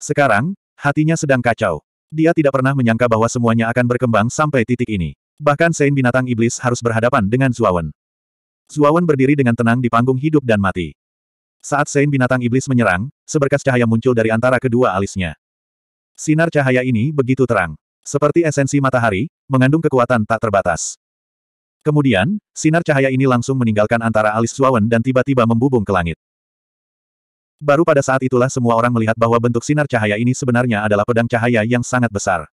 S1: Sekarang, hatinya sedang kacau. Dia tidak pernah menyangka bahwa semuanya akan berkembang sampai titik ini. Bahkan Sein binatang iblis harus berhadapan dengan Zuawan. Zuawan berdiri dengan tenang di panggung hidup dan mati. Saat Sein binatang iblis menyerang, seberkas cahaya muncul dari antara kedua alisnya. Sinar cahaya ini begitu terang. Seperti esensi matahari, mengandung kekuatan tak terbatas. Kemudian, sinar cahaya ini langsung meninggalkan antara alis Zuawan dan tiba-tiba membubung ke langit. Baru pada saat itulah semua orang melihat bahwa bentuk sinar cahaya ini sebenarnya adalah pedang cahaya yang sangat besar.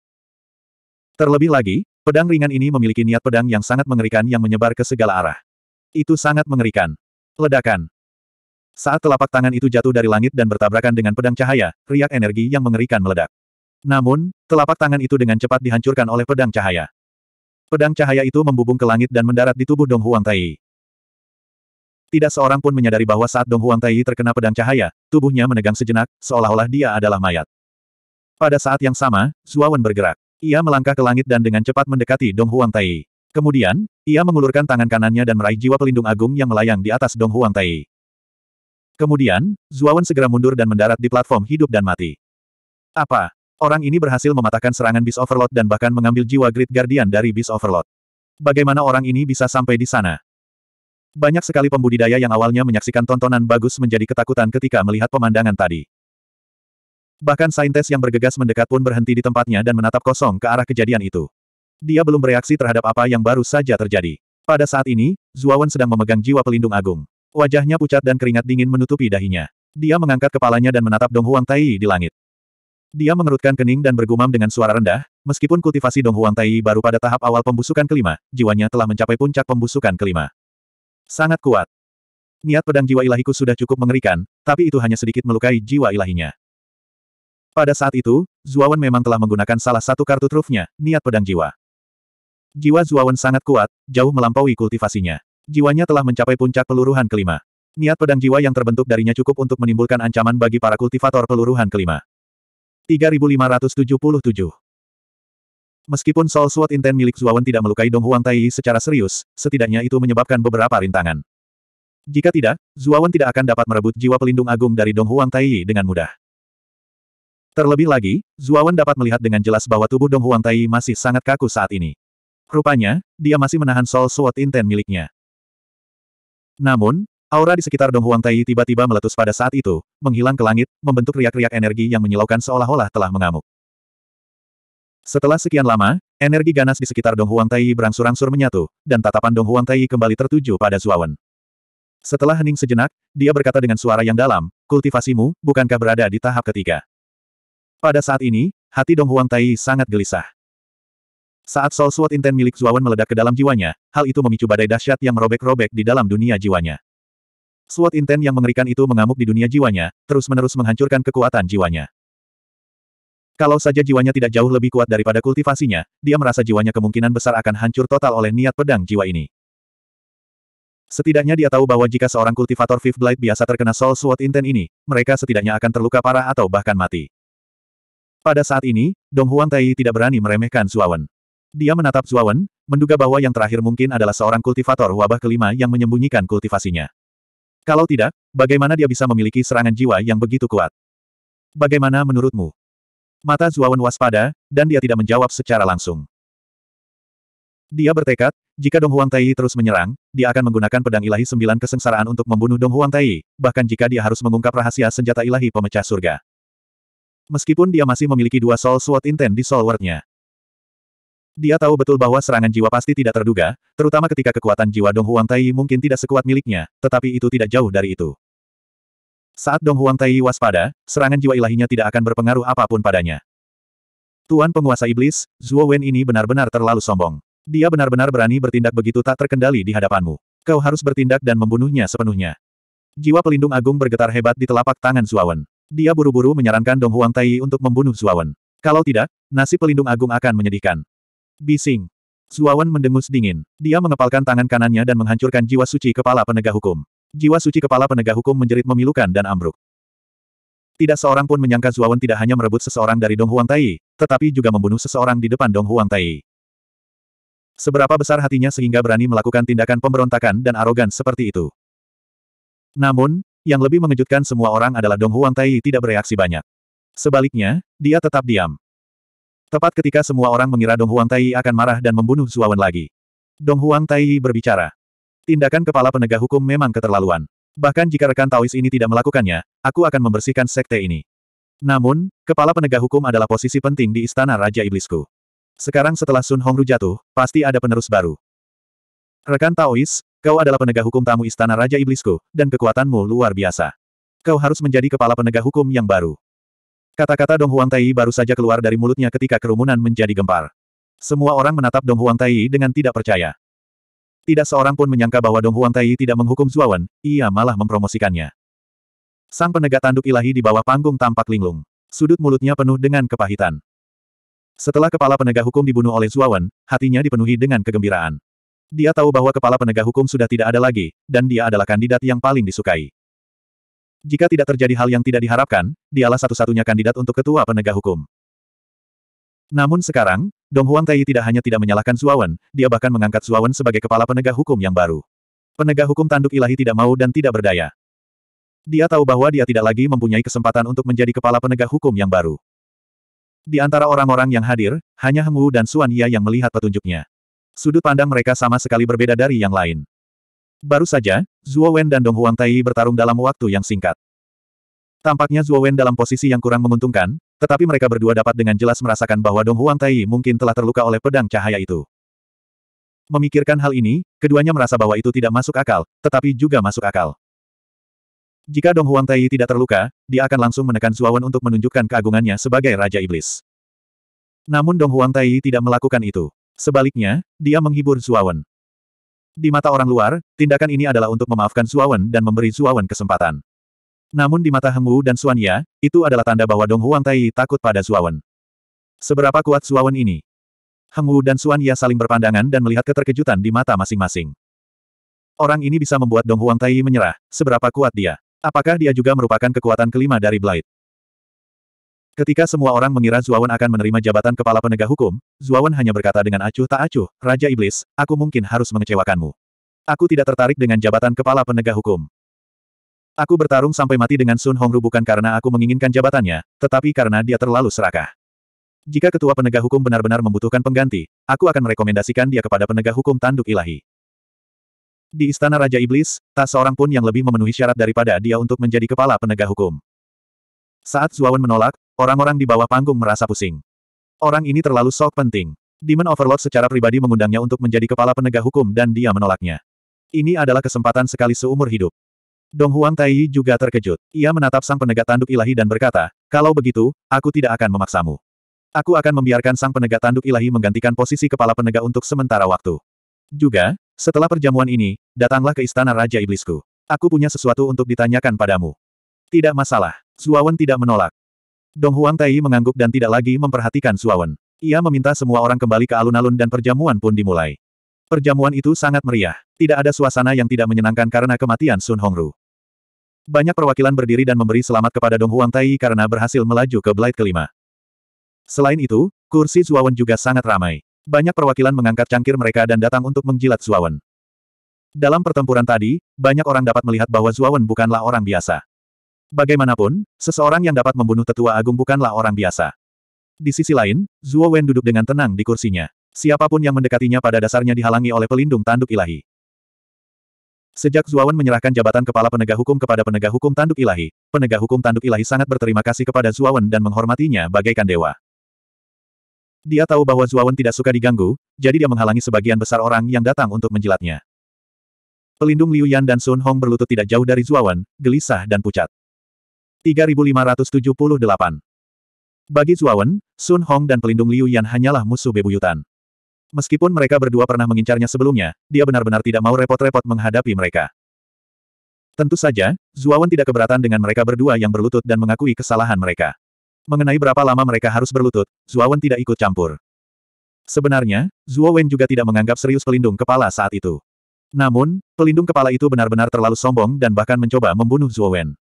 S1: Terlebih lagi, pedang ringan ini memiliki niat pedang yang sangat mengerikan yang menyebar ke segala arah. Itu sangat mengerikan. Ledakan. Saat telapak tangan itu jatuh dari langit dan bertabrakan dengan pedang cahaya, riak energi yang mengerikan meledak. Namun, telapak tangan itu dengan cepat dihancurkan oleh pedang cahaya. Pedang cahaya itu membubung ke langit dan mendarat di tubuh Dong Huang Tai. Tidak seorang pun menyadari bahwa saat Dong Huang Tai terkena pedang cahaya, tubuhnya menegang sejenak, seolah-olah dia adalah mayat. Pada saat yang sama, Zuawan bergerak. Ia melangkah ke langit dan dengan cepat mendekati Dong Huang Tai. Kemudian, ia mengulurkan tangan kanannya dan meraih jiwa pelindung agung yang melayang di atas Dong Huang Tai. Kemudian, Zuawan segera mundur dan mendarat di platform hidup dan mati. Apa? Orang ini berhasil mematahkan serangan Beast Overlord dan bahkan mengambil jiwa Great Guardian dari Beast Overlord. Bagaimana orang ini bisa sampai di sana? Banyak sekali pembudidaya yang awalnya menyaksikan tontonan bagus menjadi ketakutan ketika melihat pemandangan tadi. Bahkan saintes yang bergegas mendekat pun berhenti di tempatnya dan menatap kosong ke arah kejadian itu. Dia belum bereaksi terhadap apa yang baru saja terjadi. Pada saat ini, Zuawan sedang memegang jiwa pelindung agung. Wajahnya pucat dan keringat dingin menutupi dahinya. Dia mengangkat kepalanya dan menatap Dong Huang Tai di langit. Dia mengerutkan kening dan bergumam dengan suara rendah, meskipun kultivasi Dong Huang Tai baru pada tahap awal pembusukan kelima, jiwanya telah mencapai puncak pembusukan kelima. Sangat kuat. Niat pedang jiwa ilahiku sudah cukup mengerikan, tapi itu hanya sedikit melukai jiwa ilahinya. Pada saat itu, Zuawan memang telah menggunakan salah satu kartu trufnya, niat pedang jiwa. Jiwa Zuawan sangat kuat, jauh melampaui kultivasinya. Jiwanya telah mencapai puncak peluruhan kelima. Niat pedang jiwa yang terbentuk darinya cukup untuk menimbulkan ancaman bagi para kultivator peluruhan kelima. 3577. Meskipun Soul Sword Intent milik Zuawan tidak melukai Dong Huang Taiyi secara serius, setidaknya itu menyebabkan beberapa rintangan. Jika tidak, Zuawan tidak akan dapat merebut jiwa pelindung agung dari Dong Huang Taiyi dengan mudah. Terlebih lagi, Zuawan dapat melihat dengan jelas bahwa tubuh Dong Huang Taiyi masih sangat kaku saat ini. Rupanya, dia masih menahan Soul Sword Intent miliknya. Namun, Aura di sekitar Dong Huang Tai tiba-tiba meletus pada saat itu, menghilang ke langit, membentuk riak-riak energi yang menyilaukan seolah-olah telah mengamuk. Setelah sekian lama, energi ganas di sekitar Dong Huang Tai berangsur-angsur menyatu, dan tatapan Dong Huang Tai kembali tertuju pada Zuawan. Setelah hening sejenak, dia berkata dengan suara yang dalam, kultivasimu, bukankah berada di tahap ketiga? Pada saat ini, hati Dong Huang Tai sangat gelisah. Saat Soul Sword Inten milik Zuawan meledak ke dalam jiwanya, hal itu memicu badai dahsyat yang merobek-robek di dalam dunia jiwanya. Suat Inten yang mengerikan itu mengamuk di dunia jiwanya, terus-menerus menghancurkan kekuatan jiwanya. Kalau saja jiwanya tidak jauh lebih kuat daripada kultivasinya, dia merasa jiwanya kemungkinan besar akan hancur total oleh niat pedang jiwa ini. Setidaknya dia tahu bahwa jika seorang kultivator Fifth Blade biasa terkena Soul Sword Intent ini, mereka setidaknya akan terluka parah atau bahkan mati. Pada saat ini, Dong Huang Tai tidak berani meremehkan Zuawan. Dia menatap Zuawan, menduga bahwa yang terakhir mungkin adalah seorang kultivator wabah kelima yang menyembunyikan kultivasinya. Kalau tidak, bagaimana dia bisa memiliki serangan jiwa yang begitu kuat? Bagaimana menurutmu? Mata Zuawan waspada, dan dia tidak menjawab secara langsung. Dia bertekad, jika Dong Huang Tai terus menyerang, dia akan menggunakan pedang ilahi sembilan kesengsaraan untuk membunuh Dong Huang Tai, bahkan jika dia harus mengungkap rahasia senjata ilahi pemecah surga. Meskipun dia masih memiliki dua Soul Sword intent di Soul world nya dia tahu betul bahwa serangan jiwa pasti tidak terduga, terutama ketika kekuatan jiwa Dong Huang Tai mungkin tidak sekuat miliknya, tetapi itu tidak jauh dari itu. Saat Dong Huang Tai waspada, serangan jiwa ilahinya tidak akan berpengaruh apapun padanya. Tuan penguasa iblis, Zhuo Wen ini benar-benar terlalu sombong. Dia benar-benar berani bertindak begitu tak terkendali di hadapanmu. Kau harus bertindak dan membunuhnya sepenuhnya. Jiwa pelindung agung bergetar hebat di telapak tangan Zhuo Wen. Dia buru-buru menyarankan Dong Huang Tai untuk membunuh Zhuo Wen. Kalau tidak, nasib pelindung agung akan menyedihkan. Bising. Zuawan mendengus dingin. Dia mengepalkan tangan kanannya dan menghancurkan jiwa suci kepala penegak hukum. Jiwa suci kepala penegak hukum menjerit memilukan dan ambruk. Tidak seorang pun menyangka Zuawan tidak hanya merebut seseorang dari Dong Huang Tai, tetapi juga membunuh seseorang di depan Dong Huang Tai. Seberapa besar hatinya sehingga berani melakukan tindakan pemberontakan dan arogan seperti itu. Namun, yang lebih mengejutkan semua orang adalah Dong Huang Tai tidak bereaksi banyak. Sebaliknya, dia tetap diam. Tepat ketika semua orang mengira Dong Huang Tai akan marah dan membunuh Zuawan lagi. Dong Huang Tai berbicara. Tindakan kepala penegak hukum memang keterlaluan. Bahkan jika rekan Taois ini tidak melakukannya, aku akan membersihkan sekte ini. Namun, kepala penegak hukum adalah posisi penting di istana Raja Iblisku. Sekarang setelah Sun Hongru jatuh, pasti ada penerus baru. Rekan Taois, kau adalah penegak hukum tamu istana Raja Iblisku, dan kekuatanmu luar biasa. Kau harus menjadi kepala penegak hukum yang baru. Kata-kata Dong Huang Tai baru saja keluar dari mulutnya ketika kerumunan menjadi gempar. Semua orang menatap Dong Huang Tai dengan tidak percaya. Tidak seorang pun menyangka bahwa Dong Huang Tai tidak menghukum Zuawan, ia malah mempromosikannya. Sang penegak tanduk ilahi di bawah panggung tampak linglung. Sudut mulutnya penuh dengan kepahitan. Setelah kepala penegak hukum dibunuh oleh Zuawan, hatinya dipenuhi dengan kegembiraan. Dia tahu bahwa kepala penegak hukum sudah tidak ada lagi, dan dia adalah kandidat yang paling disukai. Jika tidak terjadi hal yang tidak diharapkan, dialah satu-satunya kandidat untuk ketua penegak hukum. Namun sekarang, Dong Huang Tai tidak hanya tidak menyalahkan Suawan, dia bahkan mengangkat Suawan sebagai kepala penegak hukum yang baru. Penegak hukum tanduk ilahi tidak mau dan tidak berdaya. Dia tahu bahwa dia tidak lagi mempunyai kesempatan untuk menjadi kepala penegak hukum yang baru. Di antara orang-orang yang hadir, hanya Heng Wu dan Suan Ya yang melihat petunjuknya. Sudut pandang mereka sama sekali berbeda dari yang lain. Baru saja, Zhuo Wen dan Dong Huang Tai bertarung dalam waktu yang singkat. Tampaknya Zhuo Wen dalam posisi yang kurang menguntungkan, tetapi mereka berdua dapat dengan jelas merasakan bahwa Dong Huang Tai mungkin telah terluka oleh pedang cahaya itu. Memikirkan hal ini, keduanya merasa bahwa itu tidak masuk akal, tetapi juga masuk akal. Jika Dong Huang Tai tidak terluka, dia akan langsung menekan Zhuo Wen untuk menunjukkan keagungannya sebagai Raja Iblis. Namun Dong Huang Tai tidak melakukan itu. Sebaliknya, dia menghibur Zhuo Wen. Di mata orang luar, tindakan ini adalah untuk memaafkan Suawan dan memberi Suawan kesempatan. Namun di mata Heng dan Suanya, itu adalah tanda bahwa Dong Huang Tai takut pada Suawan. Seberapa kuat Suawan ini? Heng dan Suanya saling berpandangan dan melihat keterkejutan di mata masing-masing. Orang ini bisa membuat Dong Huang Tai menyerah, seberapa kuat dia. Apakah dia juga merupakan kekuatan kelima dari Blight? Ketika semua orang mengira Zuawan akan menerima jabatan kepala penegak hukum, Zuawan hanya berkata dengan acuh tak acuh, Raja Iblis, aku mungkin harus mengecewakanmu. Aku tidak tertarik dengan jabatan kepala penegak hukum. Aku bertarung sampai mati dengan Sun Hongru bukan karena aku menginginkan jabatannya, tetapi karena dia terlalu serakah. Jika ketua penegak hukum benar-benar membutuhkan pengganti, aku akan merekomendasikan dia kepada penegak hukum tanduk ilahi. Di Istana Raja Iblis, tak seorang pun yang lebih memenuhi syarat daripada dia untuk menjadi kepala penegak hukum. Saat Zuawan menolak, Orang-orang di bawah panggung merasa pusing. Orang ini terlalu sok penting. Demon Overlord secara pribadi mengundangnya untuk menjadi kepala penegak hukum dan dia menolaknya. Ini adalah kesempatan sekali seumur hidup. Dong Huang Taiyi juga terkejut. Ia menatap sang penegak tanduk ilahi dan berkata, kalau begitu, aku tidak akan memaksamu. Aku akan membiarkan sang penegak tanduk ilahi menggantikan posisi kepala penegak untuk sementara waktu. Juga, setelah perjamuan ini, datanglah ke istana Raja Iblisku. Aku punya sesuatu untuk ditanyakan padamu. Tidak masalah. Zuawan tidak menolak. Dong Huang Tai mengangguk dan tidak lagi memperhatikan Suawen. Ia meminta semua orang kembali ke alun-alun dan perjamuan pun dimulai. Perjamuan itu sangat meriah. Tidak ada suasana yang tidak menyenangkan karena kematian Sun Hongru. Banyak perwakilan berdiri dan memberi selamat kepada Dong Huang Tai karena berhasil melaju ke Blight kelima. Selain itu, kursi Suawen juga sangat ramai. Banyak perwakilan mengangkat cangkir mereka dan datang untuk menjilat Suawen. Dalam pertempuran tadi, banyak orang dapat melihat bahwa Zuawan bukanlah orang biasa. Bagaimanapun, seseorang yang dapat membunuh tetua agung bukanlah orang biasa. Di sisi lain, Zuo Wen duduk dengan tenang di kursinya. Siapapun yang mendekatinya pada dasarnya dihalangi oleh pelindung tanduk ilahi. Sejak Zuo Wen menyerahkan jabatan kepala penegak hukum kepada penegak hukum tanduk ilahi, penegak hukum tanduk ilahi sangat berterima kasih kepada Zuo Wen dan menghormatinya bagaikan dewa. Dia tahu bahwa Zuo Wen tidak suka diganggu, jadi dia menghalangi sebagian besar orang yang datang untuk menjilatnya. Pelindung Liu Yan dan Sun Hong berlutut tidak jauh dari Wen, gelisah dan pucat. 3578. Bagi Zuawan, Sun Hong dan pelindung Liu Yan hanyalah musuh bebuyutan. Meskipun mereka berdua pernah mengincarnya sebelumnya, dia benar-benar tidak mau repot-repot menghadapi mereka. Tentu saja, Zuawan tidak keberatan dengan mereka berdua yang berlutut dan mengakui kesalahan mereka. Mengenai berapa lama mereka harus berlutut, Zuawan tidak ikut campur. Sebenarnya, Zuawan juga tidak menganggap serius pelindung kepala saat itu. Namun, pelindung kepala itu benar-benar terlalu sombong dan bahkan mencoba membunuh Zuawan.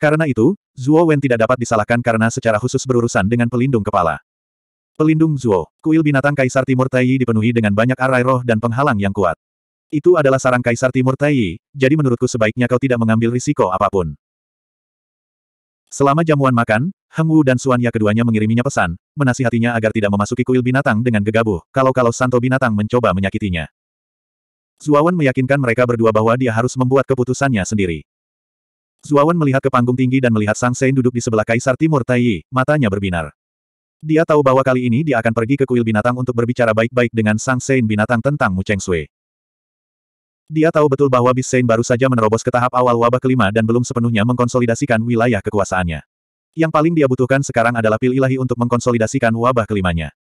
S1: Karena itu, Zuo Wen tidak dapat disalahkan karena secara khusus berurusan dengan pelindung kepala. Pelindung Zuo, kuil binatang Kaisar Timur Taiyi dipenuhi dengan banyak arai roh dan penghalang yang kuat. Itu adalah sarang Kaisar Timur Taiyi, jadi menurutku sebaiknya kau tidak mengambil risiko apapun. Selama jamuan makan, Heng Wu dan Suan Ya keduanya mengiriminya pesan, menasihatinya agar tidak memasuki kuil binatang dengan gegabah, kalau-kalau Santo binatang mencoba menyakitinya. Wen meyakinkan mereka berdua bahwa dia harus membuat keputusannya sendiri. Zuawan melihat ke panggung tinggi dan melihat Sang Sein duduk di sebelah Kaisar Timur Taiyi, matanya berbinar. Dia tahu bahwa kali ini dia akan pergi ke kuil binatang untuk berbicara baik-baik dengan Sang Sein binatang tentang Mu Cheng Sui. Dia tahu betul bahwa Bis Sein baru saja menerobos ke tahap awal wabah kelima dan belum sepenuhnya mengkonsolidasikan wilayah kekuasaannya. Yang paling dia butuhkan sekarang adalah pil ilahi untuk mengkonsolidasikan wabah kelimanya.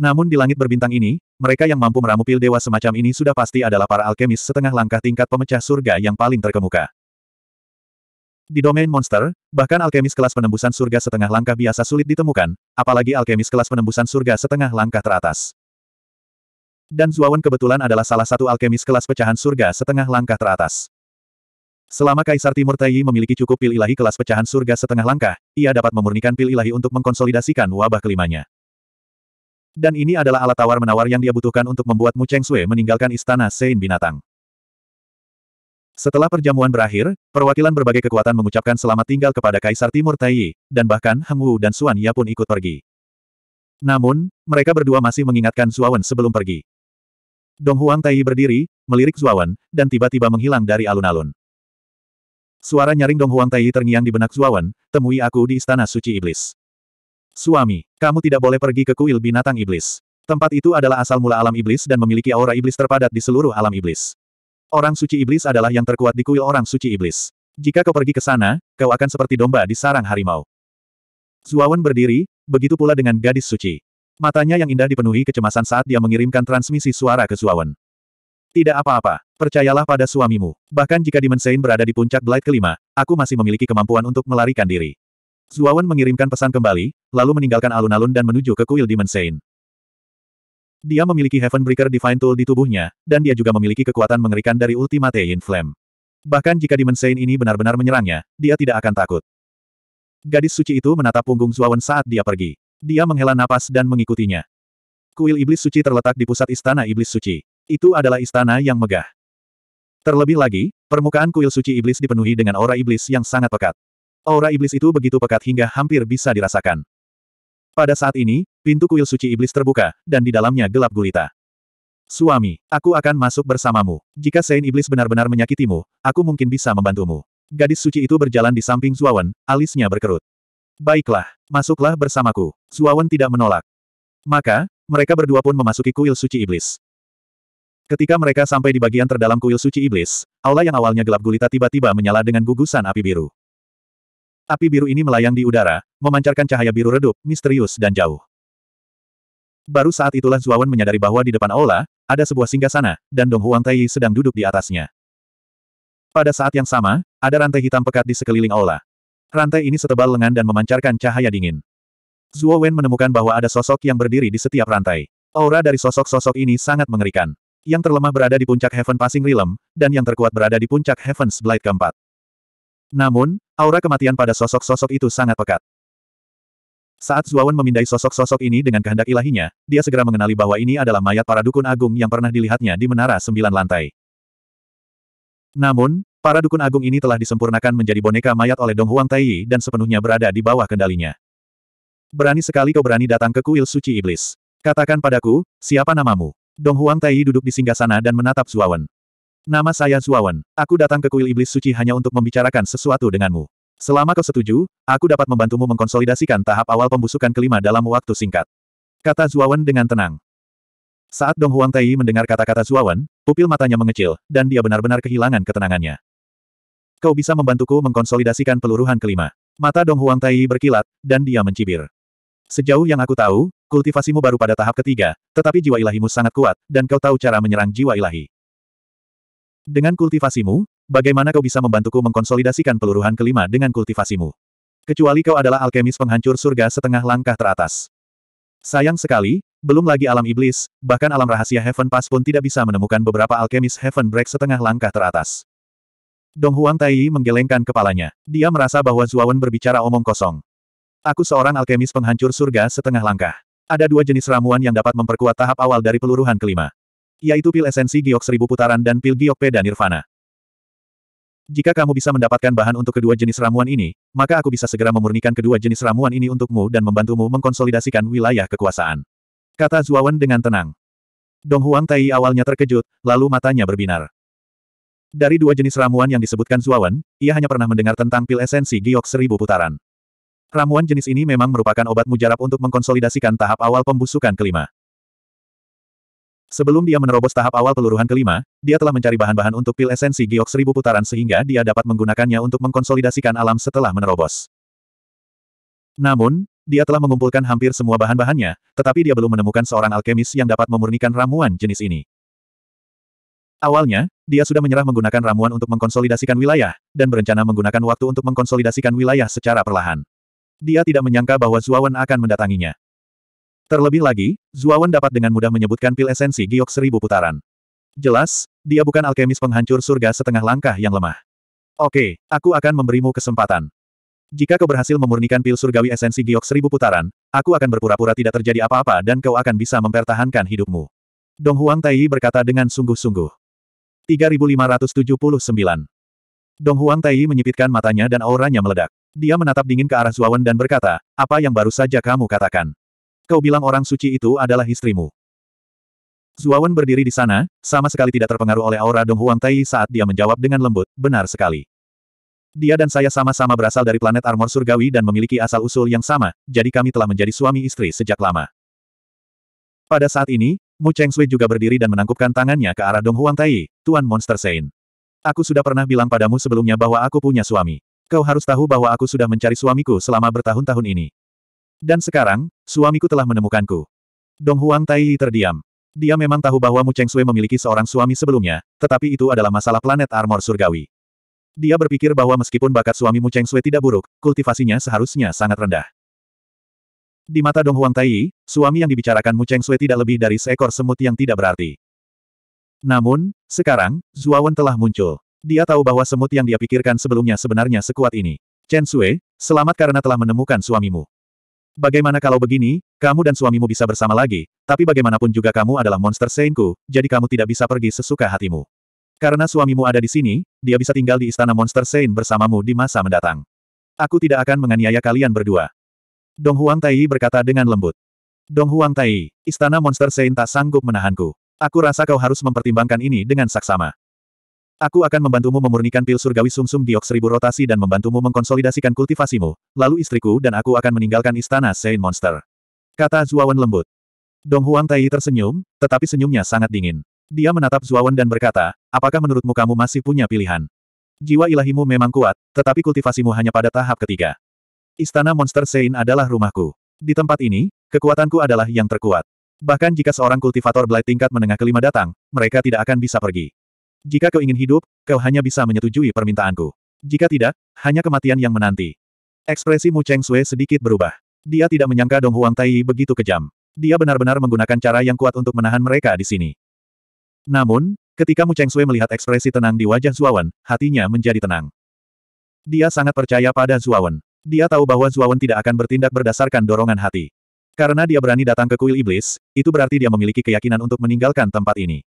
S1: Namun di langit berbintang ini, mereka yang mampu meramu pil dewa semacam ini sudah pasti adalah para alkemis setengah langkah tingkat pemecah surga yang paling terkemuka. Di domain monster, bahkan alkemis kelas penembusan surga setengah langkah biasa sulit ditemukan, apalagi alkemis kelas penembusan surga setengah langkah teratas. Dan Zuawan kebetulan adalah salah satu alkemis kelas pecahan surga setengah langkah teratas. Selama Kaisar Timur Taiyi memiliki cukup pil ilahi kelas pecahan surga setengah langkah, ia dapat memurnikan pil ilahi untuk mengkonsolidasikan wabah kelimanya. Dan ini adalah alat tawar-menawar yang dia butuhkan untuk membuat Mu Cheng Sui meninggalkan istana Sein Binatang. Setelah perjamuan berakhir, perwakilan berbagai kekuatan mengucapkan selamat tinggal kepada Kaisar Timur Taiyi, dan bahkan Heng Wu dan Suan Ya pun ikut pergi. Namun, mereka berdua masih mengingatkan Zuawan sebelum pergi. Dong Huang Taiyi berdiri, melirik Zuawan, dan tiba-tiba menghilang dari alun-alun. Suara nyaring Dong Huang Taiyi terngiang di benak Zuawan, temui aku di Istana Suci Iblis. Suami, kamu tidak boleh pergi ke kuil binatang iblis. Tempat itu adalah asal mula alam iblis dan memiliki aura iblis terpadat di seluruh alam iblis. Orang suci iblis adalah yang terkuat di kuil orang suci iblis. Jika kau pergi ke sana, kau akan seperti domba di sarang harimau. Zuawan berdiri, begitu pula dengan gadis suci. Matanya yang indah dipenuhi kecemasan saat dia mengirimkan transmisi suara ke Zuawan. Tidak apa-apa, percayalah pada suamimu. Bahkan jika Dimensein berada di puncak Blight kelima, aku masih memiliki kemampuan untuk melarikan diri. Zuawan mengirimkan pesan kembali, lalu meninggalkan alun-alun dan menuju ke kuil Dimensein. Dia memiliki Heaven Heavenbreaker Divine Tool di tubuhnya, dan dia juga memiliki kekuatan mengerikan dari Ultimate In Flame. Bahkan jika Demon Saint ini benar-benar menyerangnya, dia tidak akan takut. Gadis suci itu menatap punggung Zuawan saat dia pergi. Dia menghela napas dan mengikutinya. Kuil Iblis Suci terletak di pusat Istana Iblis Suci. Itu adalah istana yang megah. Terlebih lagi, permukaan kuil suci iblis dipenuhi dengan aura iblis yang sangat pekat. Aura iblis itu begitu pekat hingga hampir bisa dirasakan. Pada saat ini, Pintu kuil suci iblis terbuka, dan di dalamnya gelap gulita. Suami, aku akan masuk bersamamu. Jika Sein Iblis benar-benar menyakitimu, aku mungkin bisa membantumu. Gadis suci itu berjalan di samping Zuawan, alisnya berkerut. Baiklah, masuklah bersamaku. Zuawan tidak menolak. Maka, mereka berdua pun memasuki kuil suci iblis. Ketika mereka sampai di bagian terdalam kuil suci iblis, aula yang awalnya gelap gulita tiba-tiba menyala dengan gugusan api biru. Api biru ini melayang di udara, memancarkan cahaya biru redup, misterius dan jauh. Baru saat itulah Zuawan menyadari bahwa di depan aula, ada sebuah sana, dan Dong Huang Tai sedang duduk di atasnya. Pada saat yang sama, ada rantai hitam pekat di sekeliling aula. Rantai ini setebal lengan dan memancarkan cahaya dingin. Zuo Wen menemukan bahwa ada sosok yang berdiri di setiap rantai. Aura dari sosok-sosok ini sangat mengerikan. Yang terlemah berada di puncak Heaven Passing Realm, dan yang terkuat berada di puncak Heaven's Blight keempat. Namun, aura kematian pada sosok-sosok itu sangat pekat. Saat Zuawan memindai sosok-sosok ini dengan kehendak ilahinya, dia segera mengenali bahwa ini adalah mayat para dukun agung yang pernah dilihatnya di menara sembilan lantai. Namun, para dukun agung ini telah disempurnakan menjadi boneka mayat oleh Dong Huang Taiyi dan sepenuhnya berada di bawah kendalinya. Berani sekali kau berani datang ke kuil suci iblis. Katakan padaku, siapa namamu? Dong Huang Taiyi duduk di singgah sana dan menatap Zuawan. Nama saya Zuawan. Aku datang ke kuil iblis suci hanya untuk membicarakan sesuatu denganmu. Selama kau setuju, aku dapat membantumu mengkonsolidasikan tahap awal pembusukan kelima dalam waktu singkat. Kata Zuawan dengan tenang. Saat Dong Huang Tai mendengar kata-kata Zuawan, pupil matanya mengecil, dan dia benar-benar kehilangan ketenangannya. Kau bisa membantuku mengkonsolidasikan peluruhan kelima. Mata Dong Huang Tai berkilat, dan dia mencibir. Sejauh yang aku tahu, kultivasimu baru pada tahap ketiga, tetapi jiwa ilahimu sangat kuat, dan kau tahu cara menyerang jiwa ilahi. Dengan kultivasimu, Bagaimana kau bisa membantuku mengkonsolidasikan peluruhan kelima dengan kultivasimu? Kecuali kau adalah alkemis penghancur surga setengah langkah teratas. Sayang sekali, belum lagi alam iblis, bahkan alam rahasia Heaven Pass pun tidak bisa menemukan beberapa alkemis Heaven Break setengah langkah teratas. Dong Huang Tai menggelengkan kepalanya. Dia merasa bahwa Zuawan berbicara omong kosong. Aku seorang alkemis penghancur surga setengah langkah. Ada dua jenis ramuan yang dapat memperkuat tahap awal dari peluruhan kelima. Yaitu pil esensi giok seribu putaran dan pil giok peda nirvana. Jika kamu bisa mendapatkan bahan untuk kedua jenis ramuan ini, maka aku bisa segera memurnikan kedua jenis ramuan ini untukmu dan membantumu mengkonsolidasikan wilayah kekuasaan. Kata Zuawan dengan tenang. Dong Huang Tai awalnya terkejut, lalu matanya berbinar. Dari dua jenis ramuan yang disebutkan Zuawan, ia hanya pernah mendengar tentang pil esensi giok seribu putaran. Ramuan jenis ini memang merupakan obat mujarab untuk mengkonsolidasikan tahap awal pembusukan kelima. Sebelum dia menerobos tahap awal peluruhan kelima, dia telah mencari bahan-bahan untuk pil esensi giok seribu putaran sehingga dia dapat menggunakannya untuk mengkonsolidasikan alam setelah menerobos. Namun, dia telah mengumpulkan hampir semua bahan-bahannya, tetapi dia belum menemukan seorang alkemis yang dapat memurnikan ramuan jenis ini. Awalnya, dia sudah menyerah menggunakan ramuan untuk mengkonsolidasikan wilayah, dan berencana menggunakan waktu untuk mengkonsolidasikan wilayah secara perlahan. Dia tidak menyangka bahwa Zuawan akan mendatanginya. Terlebih lagi, Zuawan dapat dengan mudah menyebutkan pil esensi giok seribu putaran. Jelas, dia bukan alkemis penghancur surga setengah langkah yang lemah. Oke, aku akan memberimu kesempatan. Jika kau berhasil memurnikan pil surgawi esensi giok seribu putaran, aku akan berpura-pura tidak terjadi apa-apa dan kau akan bisa mempertahankan hidupmu. Dong Huang Taiyi berkata dengan sungguh-sungguh. 3579 Dong Huang Taiyi menyipitkan matanya dan auranya meledak. Dia menatap dingin ke arah Zuawan dan berkata, apa yang baru saja kamu katakan? Kau bilang orang suci itu adalah istrimu. Zuawan berdiri di sana, sama sekali tidak terpengaruh oleh aura Dong Huang Tai saat dia menjawab dengan lembut, benar sekali. Dia dan saya sama-sama berasal dari planet armor surgawi dan memiliki asal-usul yang sama, jadi kami telah menjadi suami istri sejak lama. Pada saat ini, Mu Cheng Sui juga berdiri dan menangkupkan tangannya ke arah Dong Huang Tai, Tuan Monster Sein. Aku sudah pernah bilang padamu sebelumnya bahwa aku punya suami. Kau harus tahu bahwa aku sudah mencari suamiku selama bertahun-tahun ini. Dan sekarang, suamiku telah menemukanku. Dong Huang Taiyi terdiam. Dia memang tahu bahwa Mu Cheng Sui memiliki seorang suami sebelumnya, tetapi itu adalah masalah planet armor surgawi. Dia berpikir bahwa meskipun bakat suami Mu Cheng Sui tidak buruk, kultivasinya seharusnya sangat rendah. Di mata Dong Huang Taiyi, suami yang dibicarakan Mu Cheng Sui tidak lebih dari seekor semut yang tidak berarti. Namun, sekarang, Zuawan telah muncul. Dia tahu bahwa semut yang dia pikirkan sebelumnya sebenarnya sekuat ini. Chen Sui, selamat karena telah menemukan suamimu. Bagaimana kalau begini, kamu dan suamimu bisa bersama lagi, tapi bagaimanapun juga kamu adalah monster Seinku, jadi kamu tidak bisa pergi sesuka hatimu. Karena suamimu ada di sini, dia bisa tinggal di istana monster Sein bersamamu di masa mendatang. Aku tidak akan menganiaya kalian berdua. Dong Huang Tai berkata dengan lembut. Dong Huang Tai, istana monster Sein tak sanggup menahanku. Aku rasa kau harus mempertimbangkan ini dengan saksama. Aku akan membantumu memurnikan pil surgawi sumsum diok seribu rotasi dan membantumu mengkonsolidasikan kultivasimu, lalu istriku dan aku akan meninggalkan istana Saint Monster. Kata Zuawan lembut. Dong Huang Tai tersenyum, tetapi senyumnya sangat dingin. Dia menatap Zuawan dan berkata, apakah menurutmu kamu masih punya pilihan? Jiwa ilahimu memang kuat, tetapi kultivasimu hanya pada tahap ketiga. Istana Monster Saint adalah rumahku. Di tempat ini, kekuatanku adalah yang terkuat. Bahkan jika seorang kultivator Blight tingkat menengah kelima datang, mereka tidak akan bisa pergi. Jika kau ingin hidup, kau hanya bisa menyetujui permintaanku. Jika tidak, hanya kematian yang menanti. Ekspresi Mu Cheng Sui sedikit berubah. Dia tidak menyangka Dong Huang Tai begitu kejam. Dia benar-benar menggunakan cara yang kuat untuk menahan mereka di sini. Namun, ketika Mu Cheng Sui melihat ekspresi tenang di wajah Zuawan, hatinya menjadi tenang. Dia sangat percaya pada Zuawan. Dia tahu bahwa Zuawan tidak akan bertindak berdasarkan dorongan hati. Karena dia berani datang ke kuil iblis, itu berarti dia memiliki keyakinan untuk meninggalkan tempat ini.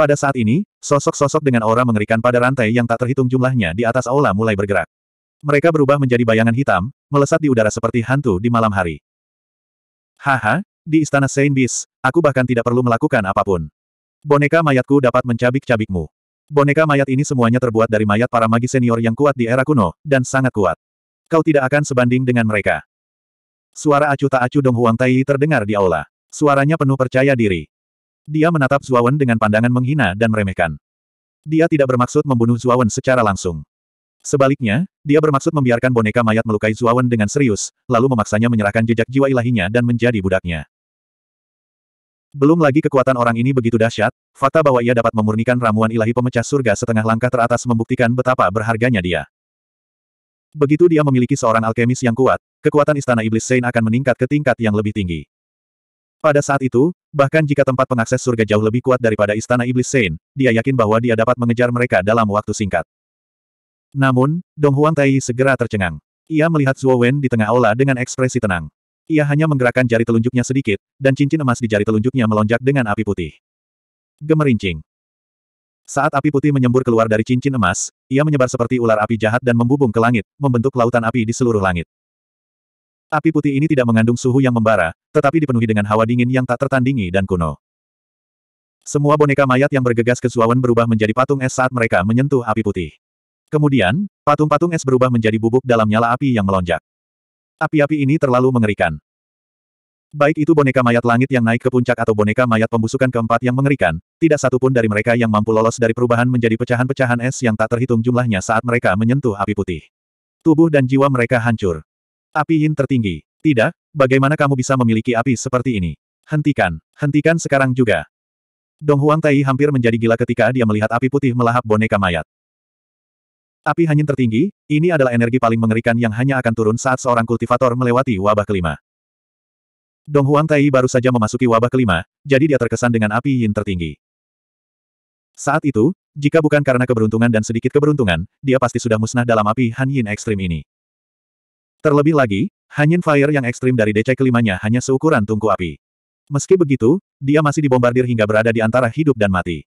S1: Pada saat ini, sosok-sosok dengan aura mengerikan pada rantai yang tak terhitung jumlahnya di atas aula mulai bergerak. Mereka berubah menjadi bayangan hitam, melesat di udara seperti hantu di malam hari. Haha, di istana Saint Bis, aku bahkan tidak perlu melakukan apapun. Boneka mayatku dapat mencabik-cabikmu. Boneka mayat ini semuanya terbuat dari mayat para magi senior yang kuat di era kuno, dan sangat kuat. Kau tidak akan sebanding dengan mereka. Suara acuh tak acuh Dong Huang Tai terdengar di aula. Suaranya penuh percaya diri. Dia menatap Zuawan dengan pandangan menghina dan meremehkan. Dia tidak bermaksud membunuh Zuawan secara langsung. Sebaliknya, dia bermaksud membiarkan boneka mayat melukai Zuawan dengan serius, lalu memaksanya menyerahkan jejak jiwa ilahinya dan menjadi budaknya. Belum lagi kekuatan orang ini begitu dahsyat, fakta bahwa ia dapat memurnikan ramuan ilahi pemecah surga setengah langkah teratas membuktikan betapa berharganya dia. Begitu dia memiliki seorang alkemis yang kuat, kekuatan istana iblis Sein akan meningkat ke tingkat yang lebih tinggi. Pada saat itu, bahkan jika tempat pengakses surga jauh lebih kuat daripada istana iblis Sein, dia yakin bahwa dia dapat mengejar mereka dalam waktu singkat. Namun, Dong Huang Tai segera tercengang. Ia melihat Zuo Wen di tengah aula dengan ekspresi tenang. Ia hanya menggerakkan jari telunjuknya sedikit, dan cincin emas di jari telunjuknya melonjak dengan api putih. Gemerincing. Saat api putih menyembur keluar dari cincin emas, ia menyebar seperti ular api jahat dan membubung ke langit, membentuk lautan api di seluruh langit. Api putih ini tidak mengandung suhu yang membara, tetapi dipenuhi dengan hawa dingin yang tak tertandingi dan kuno. Semua boneka mayat yang bergegas ke Zuawan berubah menjadi patung es saat mereka menyentuh api putih. Kemudian, patung-patung es berubah menjadi bubuk dalam nyala api yang melonjak. Api-api ini terlalu mengerikan. Baik itu boneka mayat langit yang naik ke puncak atau boneka mayat pembusukan keempat yang mengerikan, tidak satu pun dari mereka yang mampu lolos dari perubahan menjadi pecahan-pecahan es yang tak terhitung jumlahnya saat mereka menyentuh api putih. Tubuh dan jiwa mereka hancur. Api Yin tertinggi. Tidak, bagaimana kamu bisa memiliki api seperti ini? Hentikan, hentikan sekarang juga. Dong Huang Tai hampir menjadi gila ketika dia melihat api putih melahap boneka mayat. Api hanyin tertinggi, ini adalah energi paling mengerikan yang hanya akan turun saat seorang kultivator melewati wabah kelima. Dong Huang Tai baru saja memasuki wabah kelima, jadi dia terkesan dengan api yin tertinggi. Saat itu, jika bukan karena keberuntungan dan sedikit keberuntungan, dia pasti sudah musnah dalam api hanyin ekstrim ini. Terlebih lagi, Hanyin Fire yang ekstrim dari DC kelimanya hanya seukuran tungku api. Meski begitu, dia masih dibombardir hingga berada di antara hidup dan mati.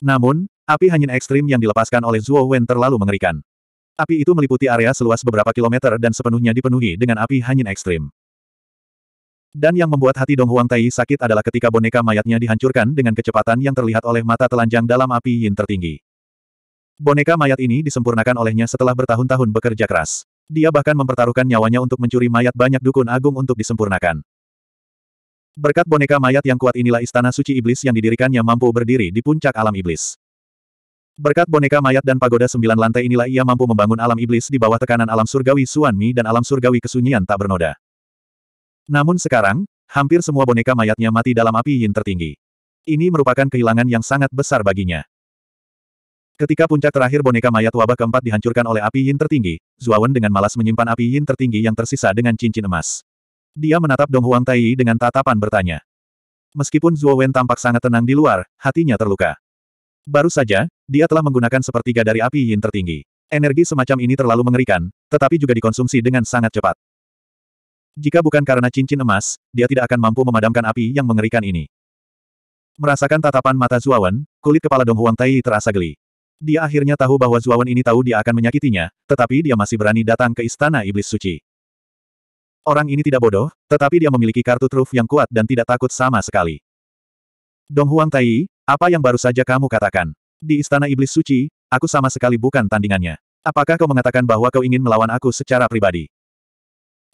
S1: Namun, api Hanyin ekstrim yang dilepaskan oleh Zhuo Wen terlalu mengerikan. Api itu meliputi area seluas beberapa kilometer dan sepenuhnya dipenuhi dengan api Hanyin ekstrim. Dan yang membuat hati Dong Huang Tai sakit adalah ketika boneka mayatnya dihancurkan dengan kecepatan yang terlihat oleh mata telanjang dalam api Yin tertinggi. Boneka mayat ini disempurnakan olehnya setelah bertahun-tahun bekerja keras. Dia bahkan mempertaruhkan nyawanya untuk mencuri mayat banyak dukun agung untuk disempurnakan. Berkat boneka mayat yang kuat inilah istana suci iblis yang didirikannya mampu berdiri di puncak alam iblis. Berkat boneka mayat dan pagoda sembilan lantai inilah ia mampu membangun alam iblis di bawah tekanan alam surgawi Suanmi dan alam surgawi kesunyian tak bernoda. Namun sekarang, hampir semua boneka mayatnya mati dalam api yin tertinggi. Ini merupakan kehilangan yang sangat besar baginya. Ketika puncak terakhir boneka mayat wabah keempat dihancurkan oleh api yin tertinggi, Zuawan dengan malas menyimpan api yin tertinggi yang tersisa dengan cincin emas. Dia menatap Dong Huang Taiyi dengan tatapan bertanya. Meskipun Zuo tampak sangat tenang di luar, hatinya terluka. Baru saja, dia telah menggunakan sepertiga dari api yin tertinggi. Energi semacam ini terlalu mengerikan, tetapi juga dikonsumsi dengan sangat cepat. Jika bukan karena cincin emas, dia tidak akan mampu memadamkan api yang mengerikan ini. Merasakan tatapan mata Zuawan, kulit kepala Dong Huang Tai terasa geli. Dia akhirnya tahu bahwa Zuawan ini tahu dia akan menyakitinya, tetapi dia masih berani datang ke istana iblis suci. Orang ini tidak bodoh, tetapi dia memiliki kartu truf yang kuat dan tidak takut sama sekali. Dong Huang Tai, apa yang baru saja kamu katakan? Di istana iblis suci, aku sama sekali bukan tandingannya. Apakah kau mengatakan bahwa kau ingin melawan aku secara pribadi?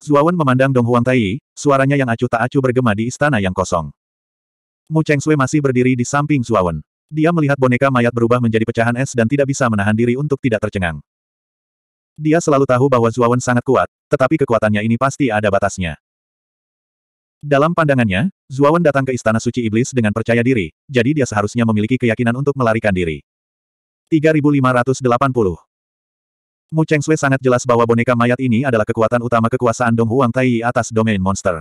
S1: Zuawan memandang Dong Huang Tai, suaranya yang acuh tak acuh bergema di istana yang kosong. Mu Cheng Sui masih berdiri di samping Zuawan. Dia melihat boneka mayat berubah menjadi pecahan es dan tidak bisa menahan diri untuk tidak tercengang. Dia selalu tahu bahwa Zuawan sangat kuat, tetapi kekuatannya ini pasti ada batasnya. Dalam pandangannya, Zuawan datang ke Istana Suci Iblis dengan percaya diri, jadi dia seharusnya memiliki keyakinan untuk melarikan diri. 3580 Mu Chengsui sangat jelas bahwa boneka mayat ini adalah kekuatan utama kekuasaan Dong Huang Tai atas domain monster.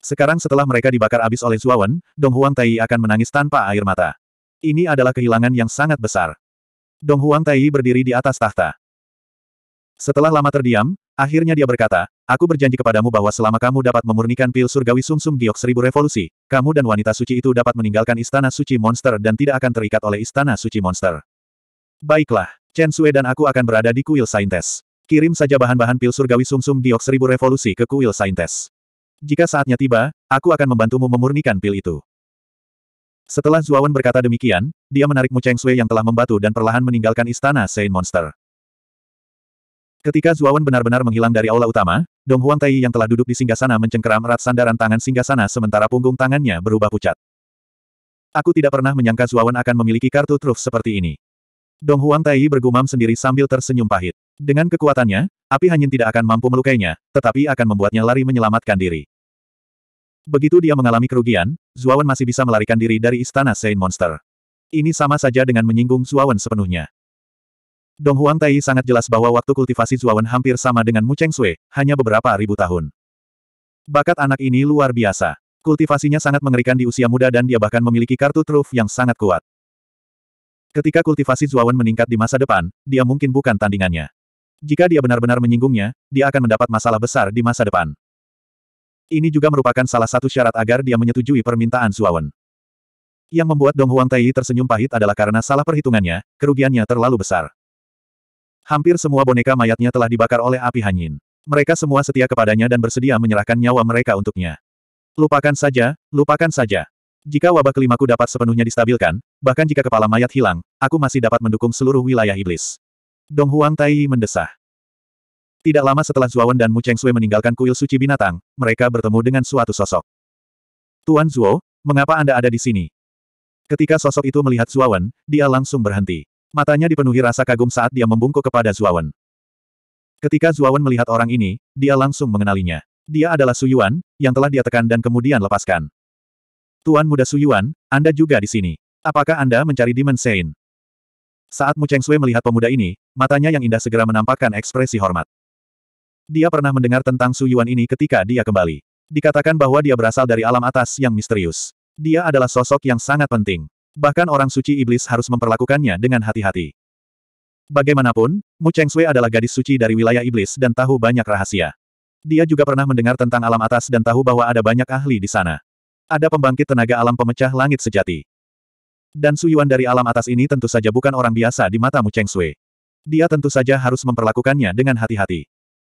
S1: Sekarang setelah mereka dibakar abis oleh Zuawan, Dong Huang Tai akan menangis tanpa air mata. Ini adalah kehilangan yang sangat besar. Dong Huang Tai berdiri di atas tahta. Setelah lama terdiam, akhirnya dia berkata, Aku berjanji kepadamu bahwa selama kamu dapat memurnikan pil surgawi sumsum giok seribu revolusi, kamu dan wanita suci itu dapat meninggalkan istana suci monster dan tidak akan terikat oleh istana suci monster. Baiklah, Chen Sue dan aku akan berada di kuil Saintes. Kirim saja bahan-bahan pil surgawi sumsum giok seribu revolusi ke kuil Saintes. Jika saatnya tiba, aku akan membantumu memurnikan pil itu. Setelah Zuawan berkata demikian, dia menarik Mu Cheng Sui yang telah membatu dan perlahan meninggalkan istana Saint Monster. Ketika Zuawan benar-benar menghilang dari aula utama, Dong Huang Tai yang telah duduk di singgasana mencengkeram erat sandaran tangan singgasana sementara punggung tangannya berubah pucat. Aku tidak pernah menyangka Zuawan akan memiliki kartu truf seperti ini. Dong Huang Tai bergumam sendiri sambil tersenyum pahit. Dengan kekuatannya, api hanyut tidak akan mampu melukainya, tetapi akan membuatnya lari menyelamatkan diri. Begitu dia mengalami kerugian, Zuawan masih bisa melarikan diri dari istana Saint Monster. Ini sama saja dengan menyinggung Zuawan sepenuhnya. Dong Huang Tai sangat jelas bahwa waktu kultivasi Zuawan hampir sama dengan Mu Cheng Sui, hanya beberapa ribu tahun. Bakat anak ini luar biasa. Kultivasinya sangat mengerikan di usia muda dan dia bahkan memiliki kartu truf yang sangat kuat. Ketika kultivasi Zuawan meningkat di masa depan, dia mungkin bukan tandingannya. Jika dia benar-benar menyinggungnya, dia akan mendapat masalah besar di masa depan. Ini juga merupakan salah satu syarat agar dia menyetujui permintaan Suawen. Yang membuat Dong Huang Taiyi tersenyum pahit adalah karena salah perhitungannya, kerugiannya terlalu besar. Hampir semua boneka mayatnya telah dibakar oleh api Hanyin. Mereka semua setia kepadanya dan bersedia menyerahkan nyawa mereka untuknya. Lupakan saja, lupakan saja. Jika wabah kelimaku dapat sepenuhnya distabilkan, bahkan jika kepala mayat hilang, aku masih dapat mendukung seluruh wilayah iblis. Dong Huang Tai mendesah. Tidak lama setelah Zuowen dan Mu Cheng Sui meninggalkan kuil suci binatang, mereka bertemu dengan suatu sosok. Tuan Zuo, mengapa Anda ada di sini? Ketika sosok itu melihat Zuowen, dia langsung berhenti. Matanya dipenuhi rasa kagum saat dia membungkuk kepada Zuowen. Ketika Zuowen melihat orang ini, dia langsung mengenalinya. Dia adalah Su Yuan, yang telah dia tekan dan kemudian lepaskan. Tuan muda Su Yuan, Anda juga di sini. Apakah Anda mencari Demon Sein? Saat Mu Cheng Sui melihat pemuda ini, matanya yang indah segera menampakkan ekspresi hormat. Dia pernah mendengar tentang Su Yuan ini ketika dia kembali. Dikatakan bahwa dia berasal dari alam atas yang misterius. Dia adalah sosok yang sangat penting. Bahkan orang suci iblis harus memperlakukannya dengan hati-hati. Bagaimanapun, Mu Cheng Sui adalah gadis suci dari wilayah iblis dan tahu banyak rahasia. Dia juga pernah mendengar tentang alam atas dan tahu bahwa ada banyak ahli di sana. Ada pembangkit tenaga alam pemecah langit sejati. Dan Su Yuan dari alam atas ini tentu saja bukan orang biasa di mata Mu Cheng Sui. Dia tentu saja harus memperlakukannya dengan hati-hati.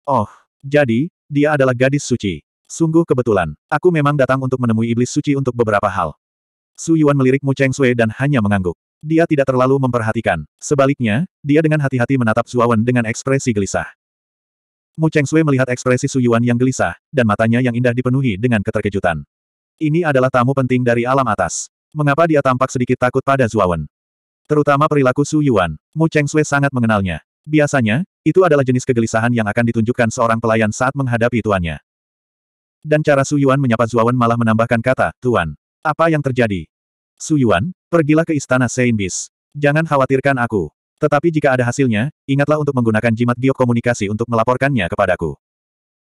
S1: Oh, jadi, dia adalah gadis suci. Sungguh kebetulan, aku memang datang untuk menemui iblis suci untuk beberapa hal. Su Yuan melirik Mu Cheng Sui dan hanya mengangguk. Dia tidak terlalu memperhatikan. Sebaliknya, dia dengan hati-hati menatap Suawan dengan ekspresi gelisah. Mu Cheng Sui melihat ekspresi Su Yuan yang gelisah, dan matanya yang indah dipenuhi dengan keterkejutan. Ini adalah tamu penting dari alam atas. Mengapa dia tampak sedikit takut pada Zuawan? Terutama perilaku Su Yuan, Mu Cheng Sui sangat mengenalnya. Biasanya, itu adalah jenis kegelisahan yang akan ditunjukkan seorang pelayan saat menghadapi tuannya. Dan cara Su Yuan menyapa Zuawan malah menambahkan kata, Tuan, apa yang terjadi? Su Yuan, pergilah ke istana Seinbis. Jangan khawatirkan aku. Tetapi jika ada hasilnya, ingatlah untuk menggunakan jimat giok komunikasi untuk melaporkannya kepadaku.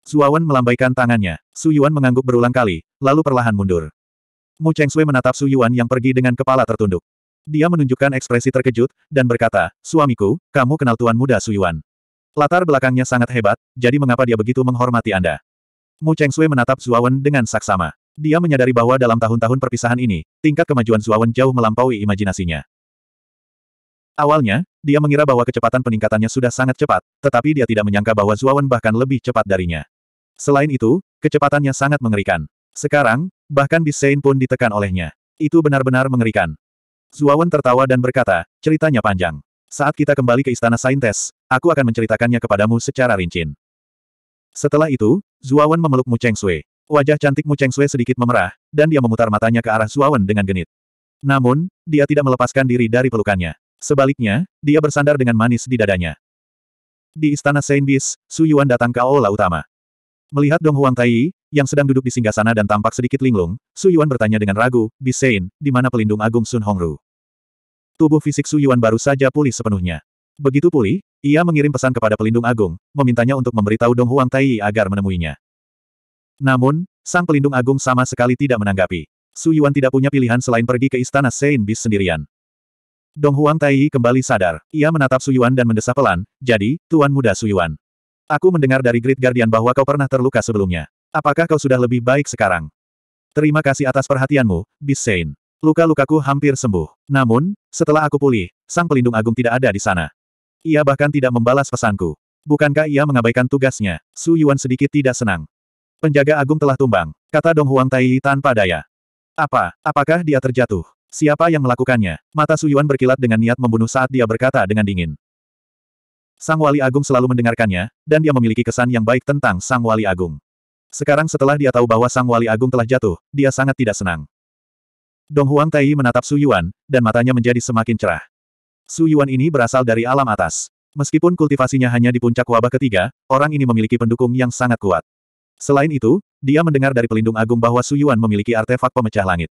S1: Zuawan melambaikan tangannya. Su Yuan mengangguk berulang kali, lalu perlahan mundur. Mu Cheng Sui menatap Su Yuan yang pergi dengan kepala tertunduk. Dia menunjukkan ekspresi terkejut, dan berkata, Suamiku, kamu kenal Tuan Muda Suyuan. Latar belakangnya sangat hebat, jadi mengapa dia begitu menghormati Anda? Mu Cheng Sui menatap Zuawan dengan saksama. Dia menyadari bahwa dalam tahun-tahun perpisahan ini, tingkat kemajuan Zuawan jauh melampaui imajinasinya. Awalnya, dia mengira bahwa kecepatan peningkatannya sudah sangat cepat, tetapi dia tidak menyangka bahwa Zuawan bahkan lebih cepat darinya. Selain itu, kecepatannya sangat mengerikan. Sekarang, bahkan Bisein pun ditekan olehnya. Itu benar-benar mengerikan. Zuawan tertawa dan berkata, ceritanya panjang. Saat kita kembali ke Istana Saintes, aku akan menceritakannya kepadamu secara rinci. Setelah itu, Zuawan memeluk Mu Cheng Sui. Wajah cantik Mu Cheng Sui sedikit memerah, dan dia memutar matanya ke arah Zuawan dengan genit. Namun, dia tidak melepaskan diri dari pelukannya. Sebaliknya, dia bersandar dengan manis di dadanya. Di Istana Saintes, Su Yuan datang ke aula utama. Melihat Dong Huang Tai, yang sedang duduk di singgasana dan tampak sedikit linglung, Su Yuan bertanya dengan ragu, Bisein, di mana pelindung agung Sun Hongru? Tubuh fisik Su Yuan baru saja pulih sepenuhnya. Begitu pulih, ia mengirim pesan kepada pelindung agung, memintanya untuk memberitahu Dong Huang Taiyi agar menemuinya. Namun, sang pelindung agung sama sekali tidak menanggapi. Su Yuan tidak punya pilihan selain pergi ke istana Sein Bis sendirian. Dong Huang Taiyi kembali sadar. Ia menatap Su Yuan dan mendesah pelan, jadi, Tuan Muda Su Yuan. Aku mendengar dari Great Guardian bahwa kau pernah terluka sebelumnya. Apakah kau sudah lebih baik sekarang? Terima kasih atas perhatianmu, Bisain. Luka-lukaku hampir sembuh. Namun, setelah aku pulih, sang pelindung agung tidak ada di sana. Ia bahkan tidak membalas pesanku. Bukankah ia mengabaikan tugasnya? Su Yuan sedikit tidak senang. Penjaga agung telah tumbang, kata Dong Huang Tai tanpa daya. Apa, apakah dia terjatuh? Siapa yang melakukannya? Mata Su Yuan berkilat dengan niat membunuh saat dia berkata dengan dingin. Sang Wali Agung selalu mendengarkannya, dan dia memiliki kesan yang baik tentang Sang Wali Agung. Sekarang setelah dia tahu bahwa Sang Wali Agung telah jatuh, dia sangat tidak senang. Dong Huang Tai menatap Su Yuan, dan matanya menjadi semakin cerah. Su Yuan ini berasal dari alam atas. Meskipun kultivasinya hanya di puncak wabah ketiga, orang ini memiliki pendukung yang sangat kuat. Selain itu, dia mendengar dari pelindung agung bahwa Su Yuan memiliki artefak pemecah langit.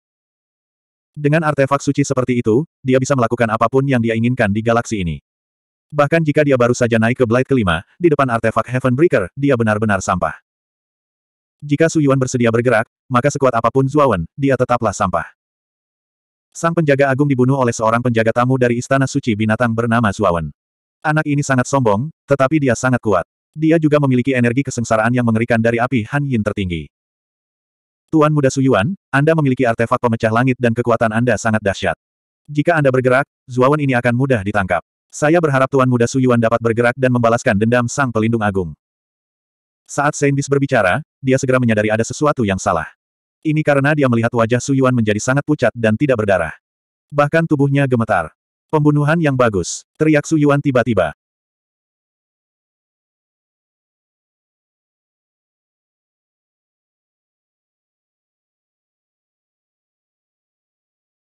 S1: Dengan artefak suci seperti itu, dia bisa melakukan apapun yang dia inginkan di galaksi ini. Bahkan jika dia baru saja naik ke Blight kelima, di depan artefak Heaven Breaker, dia benar-benar sampah. Jika Su Yuan bersedia bergerak, maka sekuat apapun Zuawan, dia tetaplah sampah. Sang penjaga agung dibunuh oleh seorang penjaga tamu dari Istana Suci Binatang bernama Zuawan. Anak ini sangat sombong, tetapi dia sangat kuat. Dia juga memiliki energi kesengsaraan yang mengerikan dari api Han Yin tertinggi. Tuan Muda Su Yuan, Anda memiliki artefak pemecah langit dan kekuatan Anda sangat dahsyat. Jika Anda bergerak, Zuawan ini akan mudah ditangkap. Saya berharap Tuan Muda Su Yuan dapat bergerak dan membalaskan dendam Sang Pelindung Agung. Saat Saindis berbicara, dia segera menyadari ada sesuatu yang salah. Ini karena dia melihat wajah Su Yuan menjadi sangat pucat dan tidak berdarah. Bahkan tubuhnya gemetar. Pembunuhan yang bagus, teriak Su Yuan tiba-tiba.